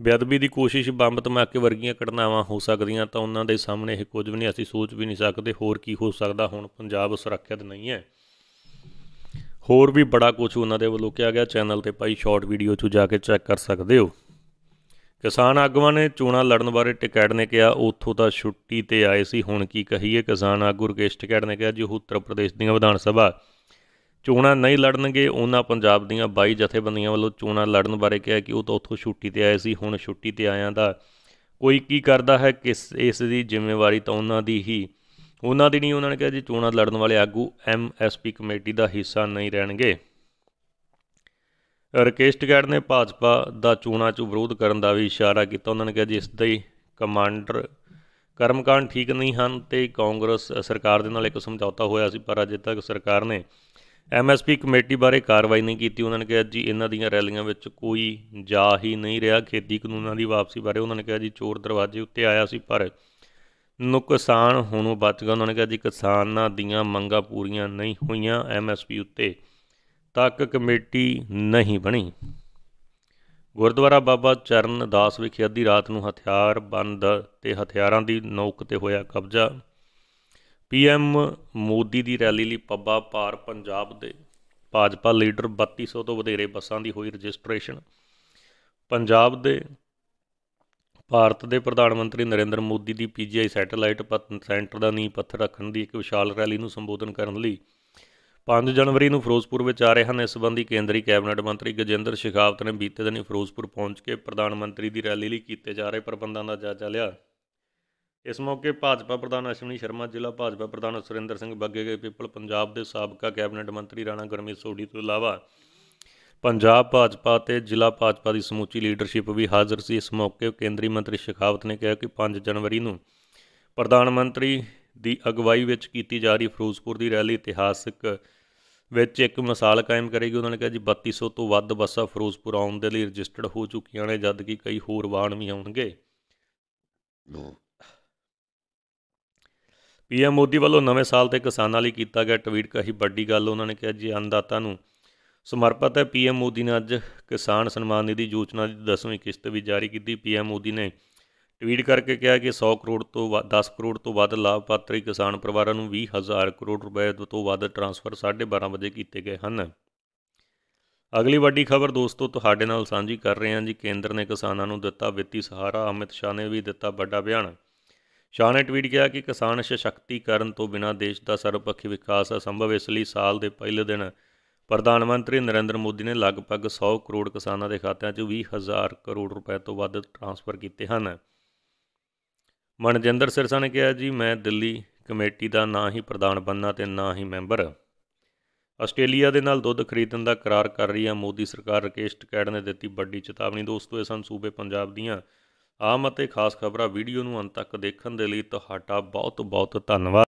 ਬੇਅਦਬੀ ਦੀ ਕੋਸ਼ਿਸ਼ ਬੰਬ ਧਮਾਕੇ ਵਰਗੀਆਂ ਘਟਨਾਵਾਂ ਹੋ ਸਕਦੀਆਂ ਤਾਂ ਉਹਨਾਂ ਦੇ ਸਾਹਮਣੇ ਇਹ ਕੁਝ ਵੀ ਨਹੀਂ ਅਸੀਂ ਸੋਚ ਵੀ ਨਹੀਂ ਸਕਦੇ ਹੋਰ ਕੀ ਹੋ ਸਕਦਾ ਹੁਣ ਪੰਜਾਬ ਸੁਰੱਖਿਅਤ ਨਹੀਂ ਹੈ ਹੋਰ ਵੀ ਬੜਾ ਕੁਝ ਉਹਨਾਂ ਦੇ ਵੱਲੋਂ ਕਿਹਾ ਗਿਆ ਚੈਨਲ ਤੇ ਪਾਈ ਸ਼ਾਰਟ ਵੀਡੀਓ ਚੋਂ ਜਾ ਕੇ ਚੈੱਕ ਕਰ ਸਕਦੇ ਹੋ ਕਿਸਾਨ ਆਗੂਆਂ ਨੇ ਚੋਣਾਂ ਲੜਨ ਬਾਰੇ ਟਿਕੈੜ ਨੇ ਕਿਹਾ ਉੱਥੋਂ ਤਾਂ ਛੁੱਟੀ ਤੇ ਆਏ ਸੀ ਹੁਣ ਕੀ ਕਹੀਏ ਕਿਸਾਨ ਆਗੂ ਰਕੇਸ਼ ਟਿਕੈੜ ਨੇ ਕਿਹਾ ਉਹ ਉੱਤਰ ਪ੍ਰਦੇਸ਼ ਦੀਆਂ ਵਿਧਾਨ ਸਭਾ ਚੋਣਾਂ ਨਹੀਂ ਲੜਨਗੇ ਉਹਨਾਂ ਪੰਜਾਬ ਦੀਆਂ 22 ਜਥੇਬੰਦੀਆਂ ਵੱਲੋਂ ਚੋਣਾਂ ਲੜਨ ਬਾਰੇ ਕਿਹਾ ਕਿ ਉਹ ਤਾਂ ਉੱਥੋਂ ਛੁੱਟੀ ਤੇ ਆਏ ਸੀ ਹੁਣ ਛੁੱਟੀ ਤੇ ਆਇਆਂ ਦਾ ਕੋਈ ਕੀ ਕਰਦਾ ਹੈ ਕਿਸ ਇਸ ਦੀ ਜ਼ਿੰਮੇਵਾਰੀ ਤਾਂ ਉਹਨਾਂ ਦੀ ਹੀ ਉਹਨਾਂ ਦੀ ਨਹੀਂ ਉਹਨਾਂ ਨੇ ਕਿਹਾ ਜੀ ਚੋਣਾਂ ਲੜਨ ਵਾਲੇ ਆਗੂ ਐਮਐਸਪੀ ਕਮੇਟੀ ਦਾ ਹਿੱਸਾ ਨਹੀਂ ਰਹਿਣਗੇ ਰਕੇਸ਼ਟ ਟਿਕੈੜ ਨੇ ਭਾਜਪਾ ਦਾ ਚੋਣਾਂ 'ਚ ਵਿਰੋਧ ਕਰਨ ਦਾ ਵੀ ਇਸ਼ਾਰਾ ਕੀਤਾ ਉਹਨਾਂ ਨੇ ਕਿਹਾ ਜੀ ਇਸ ਦੇ ਕਮਾਂਡਰ ਕਰਮਕਾਂਡ ਠੀਕ ਨਹੀਂ ਹਨ ਤੇ ਕਾਂਗਰਸ ਸਰਕਾਰ ਦੇ ਨਾਲ ਇੱਕ ਸਮਝੌਤਾ ਹੋਇਆ ਸੀ ਪਰ ਅਜੇ ਤੱਕ ਸਰਕਾਰ ਨੇ ਐਮਐਸਪੀ ਕਮੇਟੀ ਬਾਰੇ ਕਾਰਵਾਈ ਨਹੀਂ ਕੀਤੀ ਉਹਨਾਂ ਨੇ ਕਿਹਾ ਜੀ ਇਹਨਾਂ ਦੀਆਂ ਰੈਲੀਆਂ ਵਿੱਚ ਕੋਈ ਜਾ ਹੀ ਨਹੀਂ ਰਿਹਾ ਖੇਤੀ ਕਾਨੂੰਨਾਂ ਦੀ ਵਾਪਸੀ ਬਾਰੇ ਉਹਨਾਂ ਨੇ ਕਿਹਾ ਜੀ ਚੋਰ ਦਰਵਾਜ਼ੇ ਉੱਤੇ ਆਇਆ ਸੀ ਪਰ ਨੁਕਸਾਨ ਹੋਣੋਂ ਬਚ ਗਿਆ ਉਹਨਾਂ ਨੇ ਕਿਹਾ ਜੀ ਕਿਸਾਨਾਂ ਦੀਆਂ ਮੰਗਾਂ ਪੂਰੀਆਂ ਨਹੀਂ ਹੋਈਆਂ ਐਮਐਸਪੀ ਉੱਤੇ ਤੱਕ ਕਮੇਟੀ ਨਹੀਂ ਬਣੀ ਗੁਰਦੁਆਰਾ ਬਾਬਾ ਚਰਨ ਦਾਸ ਵਿਖੇ ਅੱਧੀ ਰਾਤ ਨੂੰ ਹਥਿਆਰ ਬੰਦ ਤੇ ਹਥਿਆਰਾਂ ਦੀ ਨੌਕ ਤੇ ਹੋਇਆ ਕਬਜ਼ਾ ਪੀਐਮ ਮੋਦੀ ਦੀ ਰੈਲੀ ਲਈ ਪੱਬਾ ਪਾਰ ਪੰਜਾਬ ਦੇ ਭਾਜਪਾ ਲੀਡਰ 3200 ਤੋਂ ਵਧੇਰੇ ਬੱਸਾਂ ਦੀ ਹੋਈ ਰਜਿਸਟ੍ਰੇਸ਼ਨ ਪੰਜਾਬ ਦੇ ਭਾਰਤ ਦੇ ਪ੍ਰਧਾਨ ਮੰਤਰੀ ਨਰਿੰਦਰ ਮੋਦੀ ਦੀ ਪੀਜੀਆਈ ਸੈਟੇਲਾਈਟ ਸੈਂਟਰ ਦਾ ਨੀਂਹ ਪੱਥਰ ਰੱਖਣ ਦੀ ਇੱਕ ਵਿਸ਼ਾਲ ਰੈਲੀ ਨੂੰ ਸੰਬੋਧਨ ਕਰਨ ਲਈ 5 ਜਨਵਰੀ ਨੂੰ ਫਿਰੋਜ਼ਪੁਰ ਵਿੱਚ ਆ ਰਹੇ ਹਨ ਇਸ ਸੰਬੰਧੀ ਕੇਂਦਰੀ ਕੈਬਨਿਟ ਮੰਤਰੀ ਗਜਿੰਦਰ ਸ਼ਿਖਾਵਤ ਨੇ ਬੀਤੇ ਦਿਨੀ ਫਿਰੋਜ਼ਪੁਰ ਪਹੁੰਚ ਕੇ ਪ੍ਰਧਾਨ ਮੰਤਰੀ ਦੀ ਰੈਲੀ ਲਈ ਕੀਤੇ ਜਾ ਰਹੇ ਪ੍ਰਬੰਧਾਂ ਦਾ ਜਾਇਜ਼ਾ ਲਿਆ ਇਸ ਮੌਕੇ ਭਾਜਪਾ ਪ੍ਰਧਾਨ ਅਸ਼ਵਨੀ ਸ਼ਰਮਾ ਜ਼ਿਲ੍ਹਾ ਭਾਜਪਾ ਪ੍ਰਧਾਨ ਸੁਰਿੰਦਰ ਸਿੰਘ ਬੱਗੇ ਗਏ ਪੀਪਲ ਪੰਜਾਬ ਦੇ ਸਾਬਕਾ ਕੈਬਨਿਟ ਮੰਤਰੀ ਰਾਣਾ ਗੁਰਮੀਤ ਸੋਢੀ ਤੋਂ ਇਲਾਵਾ ਪੰਜਾਬ ਭਾਜਪਾ ਤੇ ਜ਼ਿਲ੍ਹਾ ਭਾਜਪਾ ਦੀ ਸਮੁੱਚੀ ਲੀਡਰਸ਼ਿਪ ਵੀ ਹਾਜ਼ਰ ਸੀ ਇਸ ਮੌਕੇ ਕੇਂਦਰੀ ਮੰਤਰੀ ਸ਼ਿਖਾਵਤ ਨੇ ਕਿਹਾ ਕਿ 5 ਜਨਵਰੀ ਨੂੰ ਪ੍ਰਧਾਨ ਮੰਤਰੀ ਦੀ ਅਗਵਾਈ ਵਿੱਚ ਕੀਤੀ ਜਾ ਰਹੀ ਫਿਰੋਜ਼ਪੁਰ ਦੀ ਰੈਲੀ ਇਤਿਹਾਸਕ ਵਿੱਚ ਇੱਕ ਮਿਸਾਲ ਕਾਇਮ ਕਰੇਗੀ ਉਹਨਾਂ ਨੇ ਕਿਹਾ ਜੀ 3200 ਤੋਂ ਵੱਧ ਬੱਸਾਂ ਫਿਰੋਜ਼ਪੁਰ ਆਉਣ ਦੇ ਲਈ ਰਜਿਸਟਰਡ ਹੋ ਚੁੱਕੀਆਂ ਨੇ ਜਦ ਕਿ ਕਈ ਹੋਰ ਵਾਹਨ ਵੀ ਆਉਣਗੇ ਪੀਐਮ ਮੋਦੀ ਵੱਲੋਂ ਨਵੇਂ ਸਾਲ ਤੇ ਕਿਸਾਨਾਂ ਲਈ ਕੀਤਾ ਗਿਆ ਟਵੀਟ ਕਹੀ ਵੱਡੀ ਗੱਲ ਉਹਨਾਂ ਨੇ ਕਿਹਾ ਜੀ ਅੰਦਾਤਾ ਨੂੰ ਸਮਰਪਿਤ ਹੈ ਪੀਐਮ ਮੋਦੀ ਨੇ ਅੱਜ ਕਿਸਾਨ ਸਨਮਾਨ ਨਿਧੀ ਯੋਜਨਾ ਦੀ 10ਵੀਂ ਕਿਸ਼ਤ ਵੀ ਜਾਰੀ ਕੀਤੀ ਪੀਐਮ ਮੋਦੀ ਨੇ ਟਵੀਟ ਕਰਕੇ ਕਿਹਾ ਕਿ 100 ਕਰੋੜ ਤੋਂ 10 ਕਰੋੜ ਤੋਂ ਵੱਧ ਲਾਭਪਾਤਰੀ ਕਿਸਾਨ ਪਰਿਵਾਰਾਂ ਨੂੰ 20000 ਕਰੋੜ ਰੁਪਏ ਤੋਂ ਵੱਧ ਟਰਾਂਸਫਰ 12:30 ਵਜੇ ਕੀਤੇ ਗਏ ਹਨ ਅਗਲੀ ਵੱਡੀ ਖਬਰ ਦੋਸਤੋ ਤੁਹਾਡੇ ਨਾਲ ਸਾਂਝੀ ਕਰ ਰਹੇ ਹਾਂ ਜੀ ਕੇਂਦਰ ਨੇ ਕਿਸਾਨਾਂ ਨੂੰ ਦਿੱਤਾ ਵਿੱਤੀ ਸਹਾਰਾ ਅਮਿਤ ਸ਼ਾਹ ਨੇ ਵੀ ਦਿੱਤਾ ਵੱਡਾ ਬਿਆਨ ਸ਼ਾਹ ਨੇ ਟਵੀਟ ਕੀਤਾ ਕਿ ਕਿਸਾਨ ਸਸ਼ਕਤੀਕਰਨ ਤੋਂ ਬਿਨਾਂ ਦੇਸ਼ ਦਾ ਸਰਵਪੱਖੀ ਵਿਕਾਸ ਅਸੰਭਵ ਇਸ ਲਈ ਸਾਲ ਦੇ ਪਹਿਲੇ ਦਿਨ ਪ੍ਰਧਾਨ ਮੰਤਰੀ ਨਰਿੰਦਰ ਮੋਦੀ ਨੇ ਲਗਭਗ 100 ਕਰੋੜ ਕਿਸਾਨਾਂ ਦੇ ਖਾਤਿਆਂ 'ਚ 20000 ਕਰੋੜ ਰੁਪਏ ਤੋਂ ਵੱਧ ਟ੍ਰਾਂਸਫਰ ਕੀਤੇ ਹਨ ਮਨਜਿੰਦਰ ਸਿਰਸਾ ਨੇ ਕਿਹਾ ਜੀ ਮੈਂ ਦਿੱਲੀ ਕਮੇਟੀ ਦਾ ਨਾ ਹੀ ਪ੍ਰਧਾਨ ਬੰਨਾ ਤੇ ਨਾ ਹੀ ਮੈਂਬਰ ਆਸਟ੍ਰੇਲੀਆ ਦੇ ਨਾਲ ਦੁੱਧ ਖਰੀਦਣ ਦਾ ਕਰਾਰ ਕਰ ਰਹੀ ਹੈ ਮੋਦੀ ਸਰਕਾਰ ਰਕੇਸ਼ ਟਕੈੜ ਨੇ ਦਿੱਤੀ ਵੱਡੀ ਚੇਤਾਵਨੀ ਦੋਸਤੋ ਇਹ ਸਨ ਸੂਬੇ ਪੰਜਾਬ ਦੀਆਂ ਆਮ ਅਤੇ ਖਾਸ ਖਬਰਾਂ ਵੀਡੀਓ ਨੂੰ ਅੰਤ ਤੱਕ ਦੇਖਣ ਦੇ ਲਈ ਤੁਹਾਡਾ ਬਹੁਤ ਬਹੁਤ ਧੰਨਵਾਦ